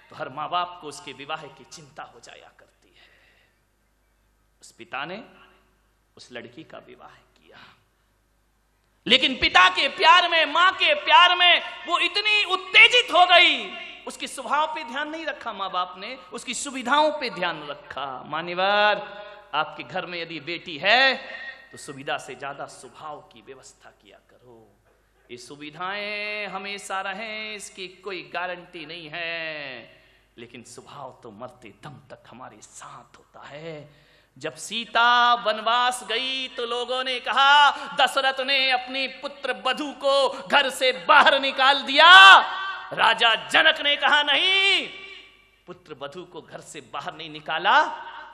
तो हर मां बाप को उसके विवाह की चिंता हो जाया करती है उस पिता ने उस लड़की का विवाह लेकिन पिता के प्यार में मां के प्यार में वो इतनी उत्तेजित हो गई उसकी स्वभाव पे ध्यान नहीं रखा माँ बाप ने उसकी सुविधाओं पे ध्यान रखा मान्यवर आपके घर में यदि बेटी है तो सुविधा से ज्यादा स्वभाव की व्यवस्था किया करो ये सुविधाएं हमेशा रहें इसकी कोई गारंटी नहीं है लेकिन स्वभाव तो मरते दम तक हमारे साथ होता है जब सीता वनवास गई तो लोगों ने कहा दशरथ ने अपने पुत्र बधु को घर से बाहर निकाल दिया राजा जनक ने कहा नहीं पुत्र बधु को घर से बाहर नहीं निकाला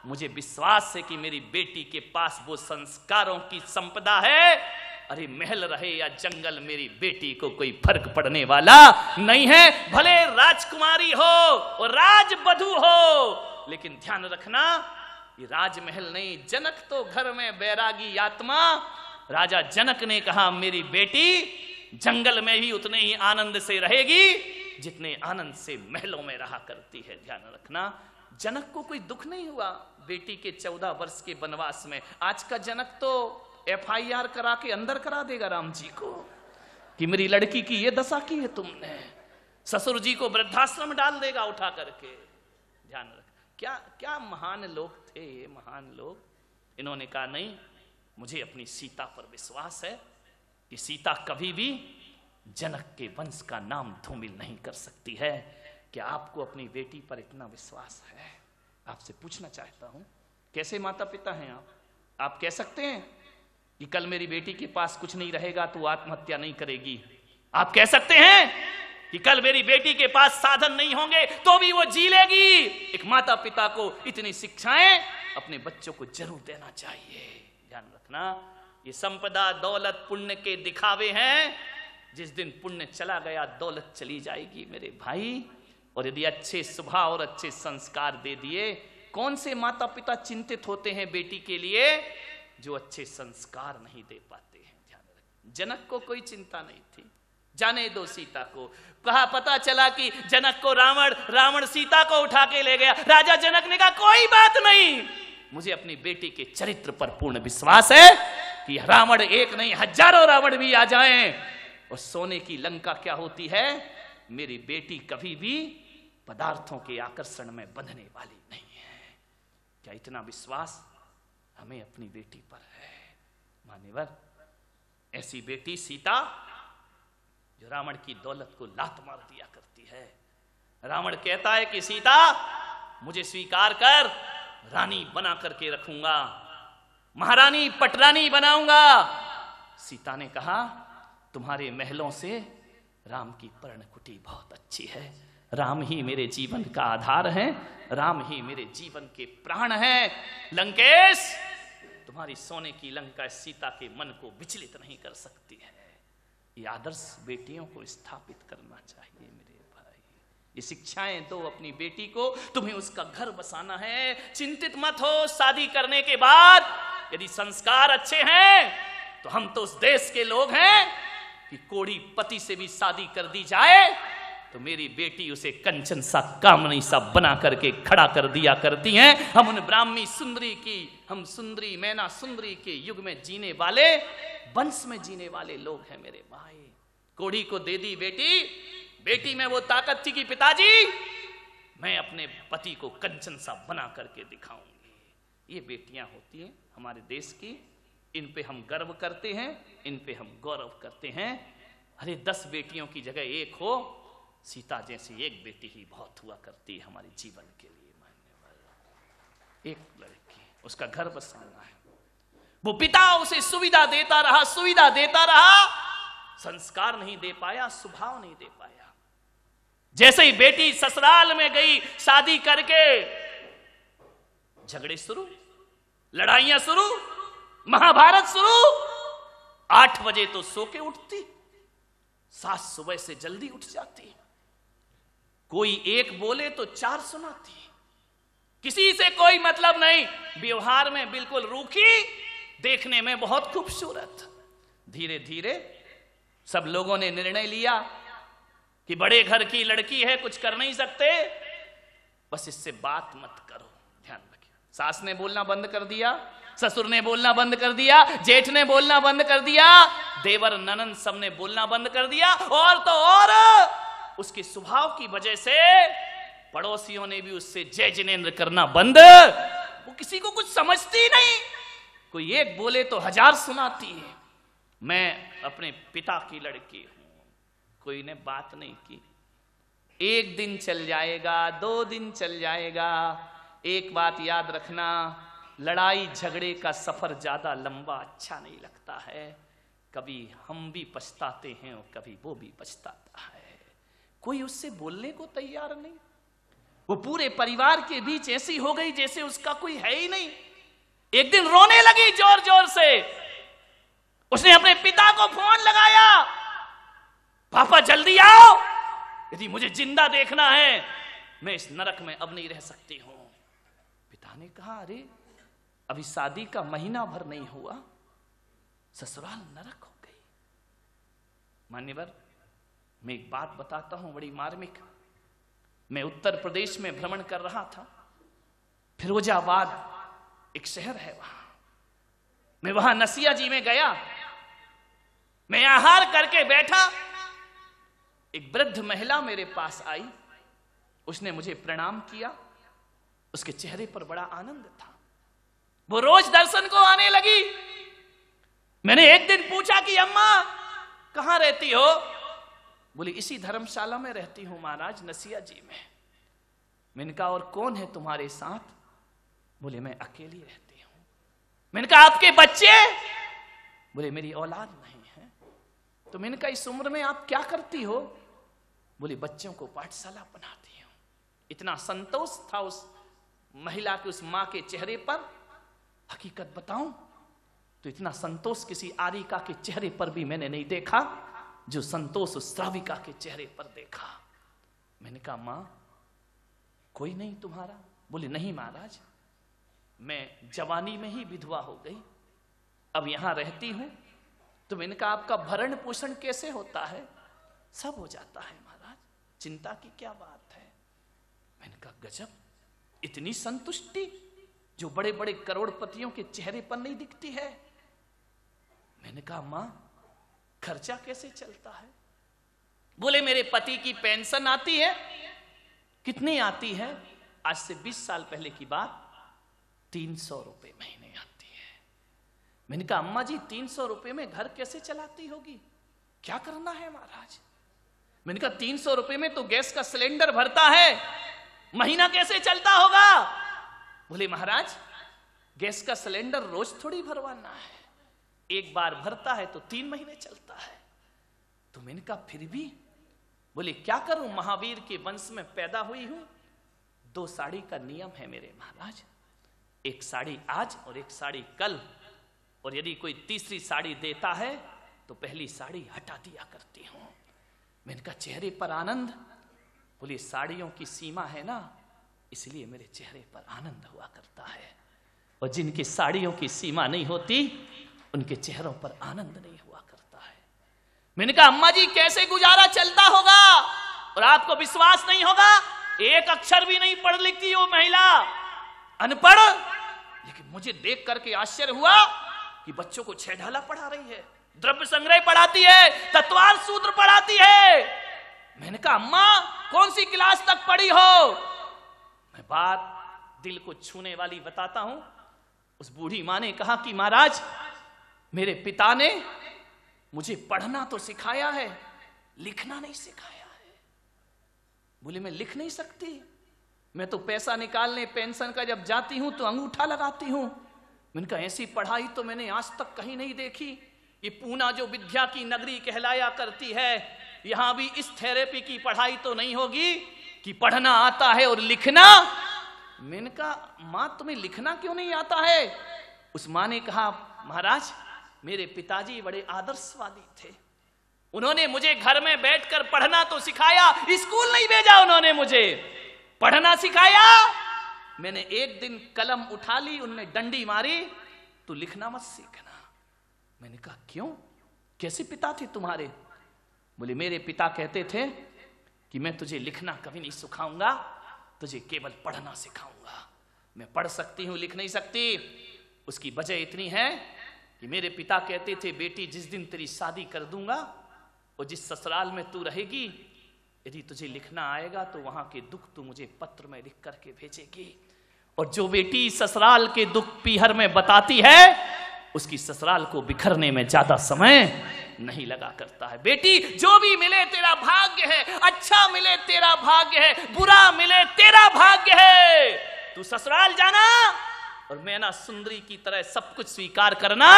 मुझे विश्वास है कि मेरी बेटी के पास वो संस्कारों की संपदा है अरे महल रहे या जंगल मेरी बेटी को कोई फर्क पड़ने वाला नहीं है भले राजकुमारी हो और राजबधु हो लेकिन ध्यान रखना ये राजमहल नहीं जनक तो घर में बैरागी आत्मा राजा जनक ने कहा मेरी बेटी जंगल में भी उतने ही आनंद से रहेगी जितने आनंद से महलों में रहा करती है ध्यान रखना जनक को कोई दुख नहीं हुआ बेटी के चौदह वर्ष के वनवास में आज का जनक तो एफआईआर करा के अंदर करा देगा राम जी को कि मेरी लड़की की ये दशा की है तुमने ससुर जी को वृद्धाश्रम डाल देगा उठा करके ध्यान रख क्या क्या महान लोग थे ये महान लोग इन्होंने कहा नहीं मुझे अपनी सीता पर विश्वास है कि सीता कभी भी जनक के वंश का नाम धूमिल नहीं कर सकती है कि आपको अपनी बेटी पर इतना विश्वास है आपसे पूछना चाहता हूं कैसे माता पिता हैं आप आप कह सकते हैं कि कल मेरी बेटी के पास कुछ नहीं रहेगा तो आत्महत्या नहीं करेगी आप कह सकते हैं कि कल मेरी बेटी के पास साधन नहीं होंगे तो भी वो जी लेगी एक माता पिता को इतनी शिक्षाएं अपने बच्चों को जरूर देना चाहिए ध्यान रखना ये संपदा दौलत पुण्य के दिखावे हैं जिस दिन पुण्य चला गया दौलत चली जाएगी मेरे भाई और यदि अच्छे स्वभाव और अच्छे संस्कार दे दिए कौन से माता पिता चिंतित होते हैं बेटी के लिए जो अच्छे संस्कार नहीं दे पाते हैं ध्यान रखना जनक को कोई चिंता नहीं थी जाने दो सीता को कहा पता चला कि जनक को रावण रावण सीता को उठा के ले गया राजा जनक ने कहा कोई बात नहीं मुझे अपनी बेटी के चरित्र पर पूर्ण विश्वास है कि रावण एक नहीं हजारों रावण भी आ जाएं और सोने की लंका क्या होती है मेरी बेटी कभी भी पदार्थों के आकर्षण में बंधने वाली नहीं है क्या इतना विश्वास हमें अपनी बेटी पर है मान्यवर ऐसी बेटी सीता जो रावण की दौलत को लात मार दिया करती है रावण कहता है कि सीता मुझे स्वीकार कर रानी बना करके रखूंगा महारानी पटरानी बनाऊंगा सीता ने कहा तुम्हारे महलों से राम की पर्णकुटी बहुत अच्छी है राम ही मेरे जीवन का आधार है राम ही मेरे जीवन के प्राण है लंकेश तुम्हारी सोने की लंका सीता के मन को विचलित नहीं कर सकती है आदर्श बेटियों को स्थापित करना चाहिए मेरे भाई ये शिक्षाएं दो अपनी बेटी को तुम्हें उसका घर बसाना है चिंतित मत हो शादी करने के बाद यदि संस्कार अच्छे हैं तो हम तो उस देश के लोग हैं कि कोड़ी पति से भी शादी कर दी जाए तो मेरी बेटी उसे कंचन सा कामनी सा बना करके खड़ा कर दिया करती हैं हम उन ब्राह्मी सुंदरी की हम सुंदरी मैना सुंदरी के युग में जीने वाले वंश में जीने वाले लोग हैं मेरे भाई कोड़ी को दे दी बेटी बेटी में वो ताकत थी कि पिताजी मैं अपने पति को कंचन सा बना करके दिखाऊंगी ये बेटियां होती हैं हमारे देश की इन पे हम गर्व करते हैं इन पे हम गौरव करते हैं अरे दस बेटियों की जगह एक हो सीता जैसी एक बेटी ही बहुत हुआ करती है हमारे जीवन के लिए मानने वाला एक लड़की उसका घर बसाना है वो पिता उसे सुविधा देता रहा सुविधा देता रहा संस्कार नहीं दे पाया स्वभाव नहीं दे पाया जैसे ही बेटी ससुराल में गई शादी करके झगड़े शुरू लड़ाइयां शुरू महाभारत शुरू आठ बजे तो सो के उठती सास सुबह से जल्दी उठ जाती कोई एक बोले तो चार सुनाती किसी से कोई मतलब नहीं व्यवहार में बिल्कुल रूखी देखने में बहुत खूबसूरत धीरे धीरे सब लोगों ने निर्णय लिया कि बड़े घर की लड़की है कुछ कर नहीं सकते बस इससे बात मत करो ध्यान रखिए सास ने बोलना बंद कर दिया ससुर ने बोलना बंद कर दिया जेठ ने बोलना बंद कर दिया देवर ननन सब ने बोलना बंद कर दिया और तो और उसके स्वभाव की वजह से पड़ोसियों ने भी उससे जय जिनेन्द्र करना बंद वो किसी को कुछ समझती नहीं कोई एक बोले तो हजार सुनाती है मैं अपने पिता की लड़की हूं कोई ने बात नहीं की एक दिन चल जाएगा दो दिन चल जाएगा एक बात याद रखना लड़ाई झगड़े का सफर ज्यादा लंबा अच्छा नहीं लगता है कभी हम भी पछताते हैं और कभी वो भी पछताता है कोई उससे बोलने को तैयार नहीं वो पूरे परिवार के बीच ऐसी हो गई जैसे उसका कोई है ही नहीं एक दिन रोने लगी जोर जोर से उसने अपने पिता को फोन लगाया पापा जल्दी आओ यदि मुझे जिंदा देखना है मैं इस नरक में अब नहीं रह सकती हूं पिता ने कहा अरे अभी शादी का महीना भर नहीं हुआ ससुराल नरक हो गई मान्यवर मैं एक बात बताता हूं बड़ी मार्मिक मैं उत्तर प्रदेश में भ्रमण कर रहा था फिरोजाबाद एक शहर है वहां मैं वहां नसिया जी में गया मैं आहार करके बैठा एक वृद्ध महिला मेरे पास आई उसने मुझे प्रणाम किया उसके चेहरे पर बड़ा आनंद था वो रोज दर्शन को आने लगी मैंने एक दिन पूछा कि अम्मा कहां रहती हो बोले इसी धर्मशाला में रहती हूं महाराज नसिया जी में मैंने कहा और कौन है तुम्हारे साथ बोले मैं अकेली रहती हूं मैंने कहा आपके बच्चे बोले मेरी औलाद नहीं है तो मैंने कहा इस उम्र में आप क्या करती हो बोले बच्चों को पाठशाला बनाती हूं इतना संतोष था उस महिला के उस मां के चेहरे पर हकीकत बताऊं तो इतना संतोष किसी आरिका के चेहरे पर भी मैंने नहीं देखा जो संतोष श्राविका के चेहरे पर देखा मैंने कहा मां कोई नहीं तुम्हारा बोले नहीं महाराज मैं जवानी में ही विधवा हो गई अब यहां रहती हूं तो मैंने कहा आपका भरण पोषण कैसे होता है सब हो जाता है महाराज चिंता की क्या बात है मैंने कहा गजब इतनी संतुष्टि जो बड़े बड़े करोड़पतियों के चेहरे पर नहीं दिखती है मैंने कहा मां खर्चा कैसे चलता है बोले मेरे पति की पेंशन आती है कितनी आती है आज से 20 साल पहले की बात तीन सौ रुपए महीने आती है मैंने कहा अम्मा जी तीन सौ रुपए में घर कैसे चलाती होगी क्या करना है महाराज मैंने कहा तीन सौ रुपए में तो गैस का सिलेंडर भरता है महीना कैसे चलता होगा बोले महाराज गैस का सिलेंडर रोज थोड़ी भरवाना है एक बार भरता है तो तीन महीने चलता है तो इनका फिर भी बोले क्या करूं महावीर के वंश में पैदा हुई हूं दो साड़ी का नियम है मेरे महाराज एक साड़ी आज और एक साड़ी कल और यदि कोई तीसरी साड़ी देता है तो पहली साड़ी हटा दिया करती हूं मैंने कहा चेहरे पर आनंद बोले साड़ियों की सीमा है ना इसलिए मेरे चेहरे पर आनंद हुआ करता है और जिनकी साड़ियों की सीमा नहीं होती उनके चेहरों पर आनंद नहीं हुआ करता है मैंने कहा अम्मा जी कैसे गुजारा चलता होगा और आपको विश्वास नहीं होगा एक अक्षर भी नहीं पढ़ लिखती वो महिला अनपढ़ लेकिन मुझे देख करके आश्चर्य हुआ कि बच्चों को छह ढाला पढ़ा रही है द्रव्य संग्रह पढ़ाती है तत्वार सूत्र पढ़ाती है मैंने कहा अम्मा कौन सी क्लास तक पढ़ी हो मैं बात दिल को छूने वाली बताता हूं उस बूढ़ी मां ने कहा कि महाराज मेरे पिता ने मुझे पढ़ना तो सिखाया है लिखना नहीं सिखाया है बोले मैं लिख नहीं सकती मैं तो पैसा निकालने पेंशन का जब जाती हूं तो अंगूठा लगाती हूं मैंने कहा ऐसी पढ़ाई तो मैंने आज तक कहीं नहीं देखी ये पूना जो विद्या की नगरी कहलाया करती है यहां भी इस थेरेपी की पढ़ाई तो नहीं होगी कि पढ़ना आता है और लिखना मैंने कहा मां तुम्हें लिखना क्यों नहीं आता है उस मां ने कहा महाराज मेरे पिताजी बड़े आदर्शवादी थे उन्होंने मुझे घर में बैठकर पढ़ना तो सिखाया स्कूल नहीं भेजा उन्होंने मुझे पढ़ना सिखाया मैंने एक दिन कलम उठा ली उनने डंडी मारी तू तो लिखना मत सीखना मैंने कहा क्यों कैसे पिता थे तुम्हारे बोले मेरे पिता कहते थे कि मैं तुझे लिखना कभी नहीं सिखाऊंगा तुझे केवल पढ़ना सिखाऊंगा मैं पढ़ सकती हूं लिख नहीं सकती उसकी वजह इतनी है कि मेरे पिता कहते थे बेटी जिस दिन तेरी शादी कर दूंगा और जिस ससुराल में तू रहेगी यदि तुझे लिखना आएगा तो वहां के दुख तू मुझे पत्र में लिख करके भेजेगी और जो बेटी ससुराल के दुख पीहर में बताती है उसकी ससुराल को बिखरने में ज्यादा समय नहीं लगा करता है बेटी जो भी मिले तेरा भाग्य है अच्छा मिले तेरा भाग्य है बुरा मिले तेरा भाग्य है तू ससुराल जाना और मैना सुंदरी की तरह सब कुछ स्वीकार करना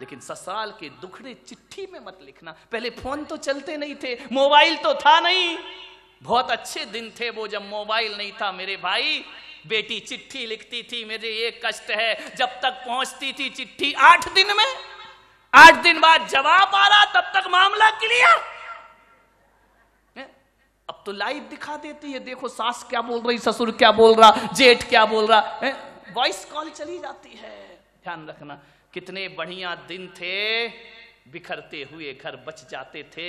लेकिन ससुराल के दुखड़े चिट्ठी में मत लिखना पहले फोन तो चलते नहीं थे मोबाइल तो था नहीं बहुत अच्छे दिन थे वो जब मोबाइल नहीं था मेरे भाई बेटी चिट्ठी लिखती थी मेरे ये कष्ट है जब तक पहुंचती थी चिट्ठी आठ दिन में आठ दिन बाद जवाब आ रहा तब तक मामला क्लियर अब तो लाइव दिखा देती है देखो सास क्या बोल रही ससुर क्या बोल रहा जेठ क्या बोल रहा है वॉइस कॉल चली जाती है ध्यान रखना कितने बढ़िया दिन थे बिखरते हुए घर बच जाते थे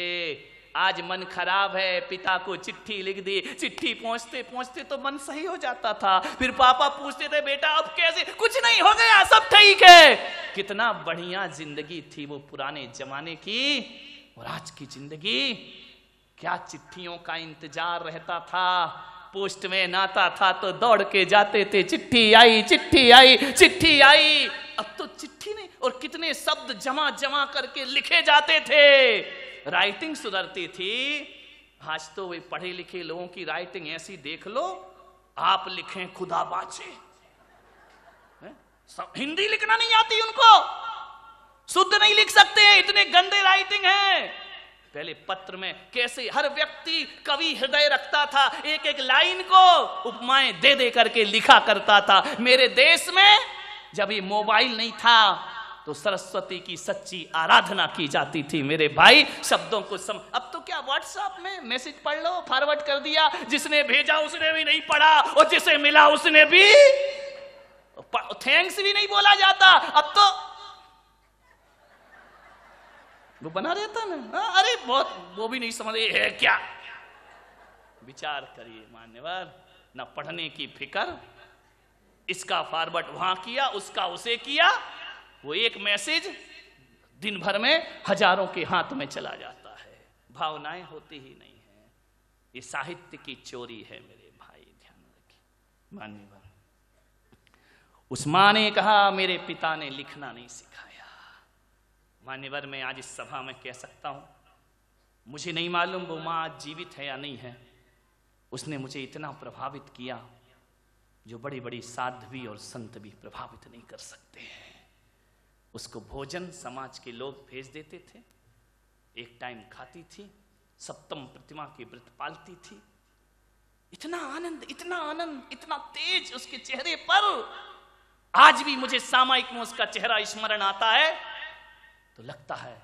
आज मन खराब है पिता को चिट्ठी लिख दी चिट्ठी पहुंचते पहुंचते तो मन सही हो जाता था फिर पापा पूछते थे बेटा अब कैसे कुछ नहीं हो गया सब ठीक है कितना बढ़िया जिंदगी थी वो पुराने जमाने की और आज की जिंदगी क्या चिट्ठियों का इंतजार रहता था पोस्ट में नाता था तो दौड़ के जाते थे चिट्ठी आई चिट्ठी आई चिट्ठी आई अब तो चिट्ठी नहीं और कितने शब्द जमा जमा करके लिखे जाते थे राइटिंग सुधरती थी आज तो वे पढ़े लिखे लोगों की राइटिंग ऐसी देख लो आप लिखें खुदा बाचे सब हिंदी लिखना नहीं आती उनको शुद्ध नहीं लिख सकते इतने गंदे राइटिंग है पहले पत्र में कैसे हर व्यक्ति कवि हृदय रखता था एक एक लाइन को उपमाएं दे दे करके लिखा करता था मेरे देश में जब ये मोबाइल नहीं था तो सरस्वती की सच्ची आराधना की जाती थी मेरे भाई शब्दों को सम अब तो क्या व्हाट्सएप में मैसेज पढ़ लो फॉरवर्ड कर दिया जिसने भेजा उसने भी नहीं पढ़ा और जिसे मिला उसने भी थैंक्स भी नहीं बोला जाता अब तो वो बना रहता ना हाँ, अरे बहुत वो भी नहीं समझ है क्या विचार करिए मान्यवर ना पढ़ने की फिक्र इसका फॉरवर्ड वहां किया उसका उसे किया वो एक मैसेज दिन भर में हजारों के हाथ में चला जाता है भावनाएं होती ही नहीं है ये साहित्य की चोरी है मेरे भाई ध्यान रखिए मान्यवर उस माँ ने कहा मेरे पिता ने लिखना नहीं सीखा मान्यवर मैं आज इस सभा में कह सकता हूँ मुझे नहीं मालूम वो माँ आज जीवित है या नहीं है उसने मुझे इतना प्रभावित किया जो बड़ी बड़ी साध्वी और संत भी प्रभावित नहीं कर सकते हैं उसको भोजन समाज के लोग भेज देते थे एक टाइम खाती थी सप्तम प्रतिमा की व्रत पालती थी इतना आनंद इतना आनंद इतना तेज उसके चेहरे पर आज भी मुझे सामायिक में उसका चेहरा स्मरण आता है तो लगता है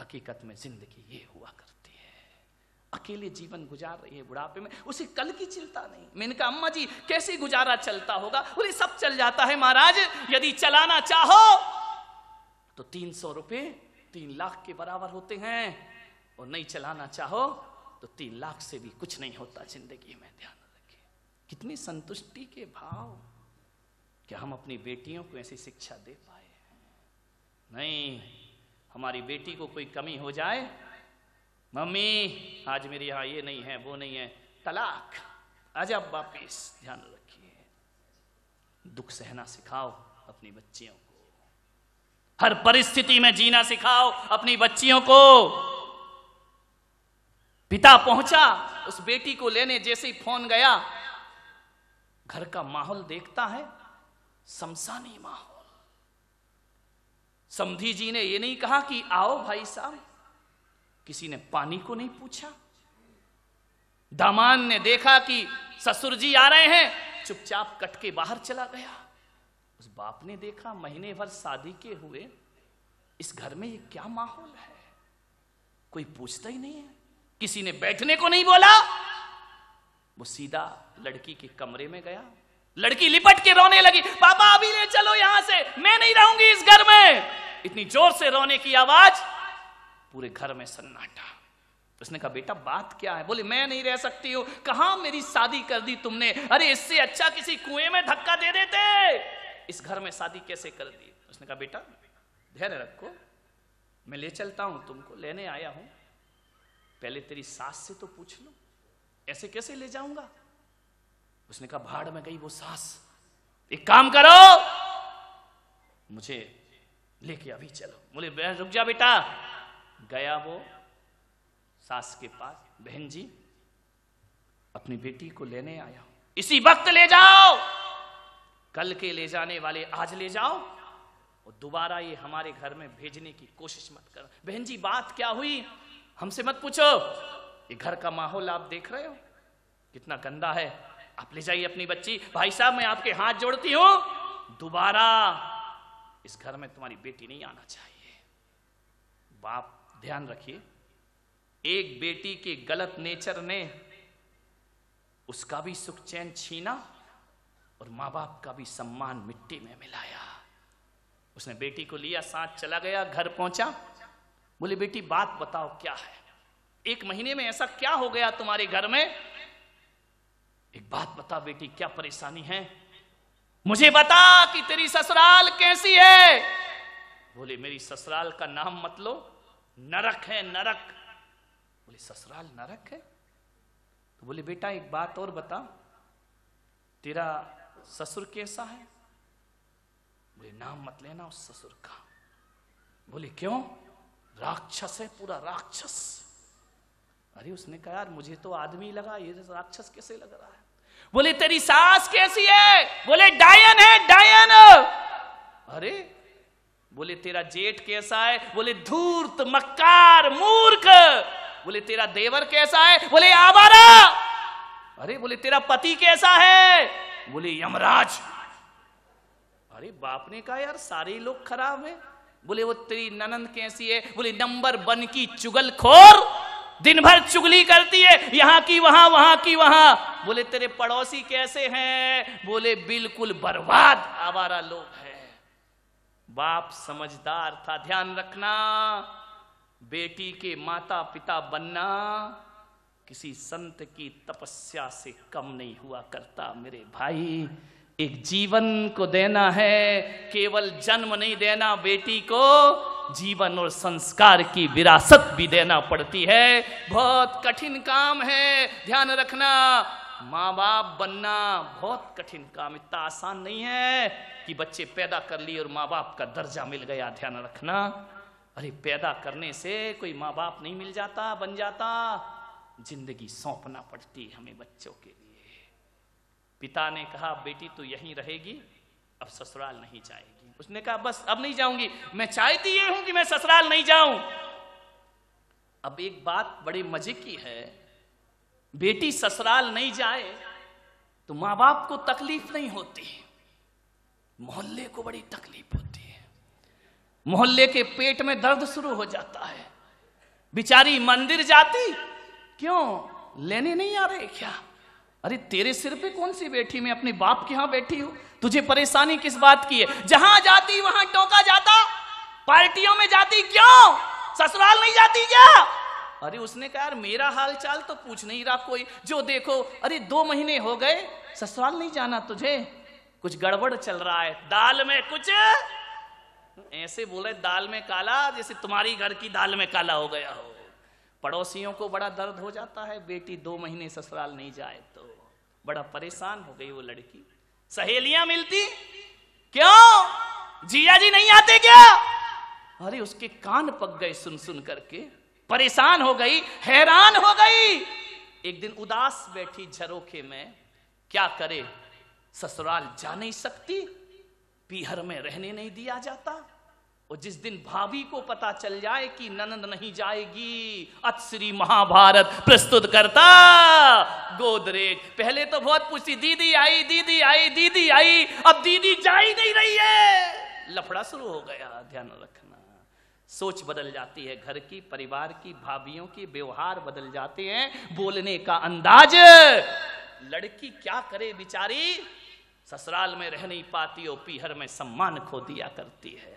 हकीकत में जिंदगी ये हुआ करती है अकेले जीवन गुजार रही है बुढ़ापे में उसे कल की चिंता नहीं मैंने कहा अम्मा जी कैसे गुजारा चलता होगा बोले सब चल जाता है महाराज यदि चलाना चाहो तो तीन सौ रुपये तीन लाख के बराबर होते हैं और नहीं चलाना चाहो तो तीन लाख से भी कुछ नहीं होता जिंदगी में ध्यान रखें कितनी संतुष्टि के भाव क्या हम अपनी बेटियों को ऐसी शिक्षा दे पाए नहीं हमारी बेटी को कोई कमी हो जाए मम्मी आज मेरे यहां ये नहीं है वो नहीं है तलाक आज आप वापिस ध्यान रखिए दुख सहना सिखाओ अपनी बच्चियों को हर परिस्थिति में जीना सिखाओ अपनी बच्चियों को पिता पहुंचा उस बेटी को लेने जैसे ही फोन गया घर का माहौल देखता है शमशानी माहौल समधी जी ने यह नहीं कहा कि आओ भाई साहब किसी ने पानी को नहीं पूछा दामान ने देखा कि ससुर जी आ रहे हैं चुपचाप कट के बाहर चला गया उस बाप ने देखा महीने भर शादी के हुए इस घर में ये क्या माहौल है कोई पूछता ही नहीं है किसी ने बैठने को नहीं बोला वो सीधा लड़की के कमरे में गया लड़की लिपट के रोने लगी पापा अभी ले चलो यहां से मैं नहीं रहूंगी इस घर में इतनी जोर से रोने की आवाज पूरे घर में सन्नाटा उसने कहा बेटा बात क्या है बोले मैं नहीं रह सकती हूं कहा मेरी शादी कर दी तुमने अरे इससे अच्छा किसी कुएं में धक्का दे देते इस घर में शादी कैसे कर दी उसने कहा बेटा ध्यान रखो मैं ले चलता हूं तुमको लेने आया हूं पहले तेरी सास से तो पूछ लो ऐसे कैसे ले जाऊंगा उसने कहा भाड़ में गई वो सास एक काम करो मुझे लेके अभी चलो बोले बहन रुक जा बेटा गया वो सास के पास बहन जी अपनी बेटी को लेने आया इसी वक्त ले जाओ कल के ले जाने वाले आज ले जाओ और दोबारा ये हमारे घर में भेजने की कोशिश मत करो बहन जी बात क्या हुई हमसे मत पूछो ये घर का माहौल आप देख रहे हो कितना गंदा है आप ले जाइए अपनी बच्ची भाई साहब मैं आपके हाथ जोड़ती हूं दोबारा इस घर में तुम्हारी बेटी नहीं आना चाहिए बाप ध्यान रखिए एक बेटी के गलत नेचर ने उसका भी सुख चैन छीना और मां बाप का भी सम्मान मिट्टी में मिलाया उसने बेटी को लिया साथ चला गया घर पहुंचा बोले बेटी बात बताओ क्या है एक महीने में ऐसा क्या हो गया तुम्हारे घर में एक बात बता बेटी क्या परेशानी है मुझे बता कि तेरी ससुराल कैसी है बोले मेरी ससुराल का नाम मत लो नरक है नरक बोले ससुराल नरक है तो बोले बेटा एक बात और बता तेरा ससुर कैसा है बोले नाम मत लेना उस ससुर का बोले क्यों राक्षस है पूरा राक्षस अरे उसने कहा यार मुझे तो आदमी लगा ये तो राक्षस कैसे लग रहा है बोले तेरी सास कैसी है बोले डायन है डायन अरे बोले तेरा जेठ कैसा है बोले धूर्त मक्कार मूर्ख बोले तेरा देवर कैसा है बोले आवारा अरे बोले तेरा पति कैसा है बोले यमराज अरे बाप ने कहा यार सारे लोग खराब है बोले वो तेरी ननंद कैसी है बोले नंबर वन की चुगल खोर दिन भर चुगली करती है यहां की वहां वहां की वहां बोले तेरे पड़ोसी कैसे हैं बोले बिल्कुल बर्बाद आवारा लोग हैं बाप समझदार था ध्यान रखना बेटी के माता पिता बनना किसी संत की तपस्या से कम नहीं हुआ करता मेरे भाई एक जीवन को देना है केवल जन्म नहीं देना बेटी को जीवन और संस्कार की विरासत भी देना पड़ती है बहुत कठिन काम है ध्यान रखना माँ बाप बनना बहुत कठिन काम इतना आसान नहीं है कि बच्चे पैदा कर लिए और माँ बाप का दर्जा मिल गया ध्यान रखना अरे पैदा करने से कोई माँ बाप नहीं मिल जाता बन जाता जिंदगी सौंपना पड़ती है हमें बच्चों के लिए पिता ने कहा बेटी तो यहीं रहेगी अब ससुराल नहीं जाएगी उसने कहा बस अब नहीं जाऊंगी मैं चाहती ये हूं कि मैं ससुराल नहीं जाऊं अब एक बात बड़े मजे की है बेटी ससुराल नहीं जाए तो मां बाप को तकलीफ नहीं होती मोहल्ले को बड़ी तकलीफ होती है मोहल्ले के पेट में दर्द शुरू हो जाता है बिचारी मंदिर जाती क्यों लेने नहीं आ रहे क्या अरे तेरे सिर पे कौन सी बैठी मैं अपने बाप के यहां बैठी हूं तुझे परेशानी किस बात की है जहां जाती वहां टोका जाता पार्टियों में जाती क्यों ससुराल नहीं जाती क्या अरे उसने कहा यार मेरा हाल चाल तो पूछ नहीं रहा कोई जो देखो अरे दो महीने हो गए ससुराल नहीं जाना तुझे कुछ गड़बड़ चल रहा है दाल में कुछ ऐसे बोले दाल में काला जैसे तुम्हारी घर की दाल में काला हो गया हो पड़ोसियों को बड़ा दर्द हो जाता है बेटी दो महीने ससुराल नहीं जाए तो। बड़ा परेशान हो गई वो लड़की सहेलियां मिलती क्यों जिया जी नहीं आते क्या अरे उसके कान पक गए सुन सुन करके परेशान हो गई हैरान हो गई एक दिन उदास बैठी झरोखे में क्या करे ससुराल जा नहीं सकती पीहर में रहने नहीं दिया जाता और जिस दिन भाभी को पता चल जाए कि ननद नहीं जाएगी श्री महाभारत प्रस्तुत करता गोदरेज पहले तो बहुत पूछती दीदी आई दीदी आई दीदी आई अब दीदी जा ही नहीं रही है लफड़ा शुरू हो गया ध्यान रखना सोच बदल जाती है घर की परिवार की भाभियों की व्यवहार बदल जाते हैं बोलने का अंदाज लड़की क्या करे बिचारी ससुराल में रह नहीं पाती और पीहर में सम्मान खो दिया करती है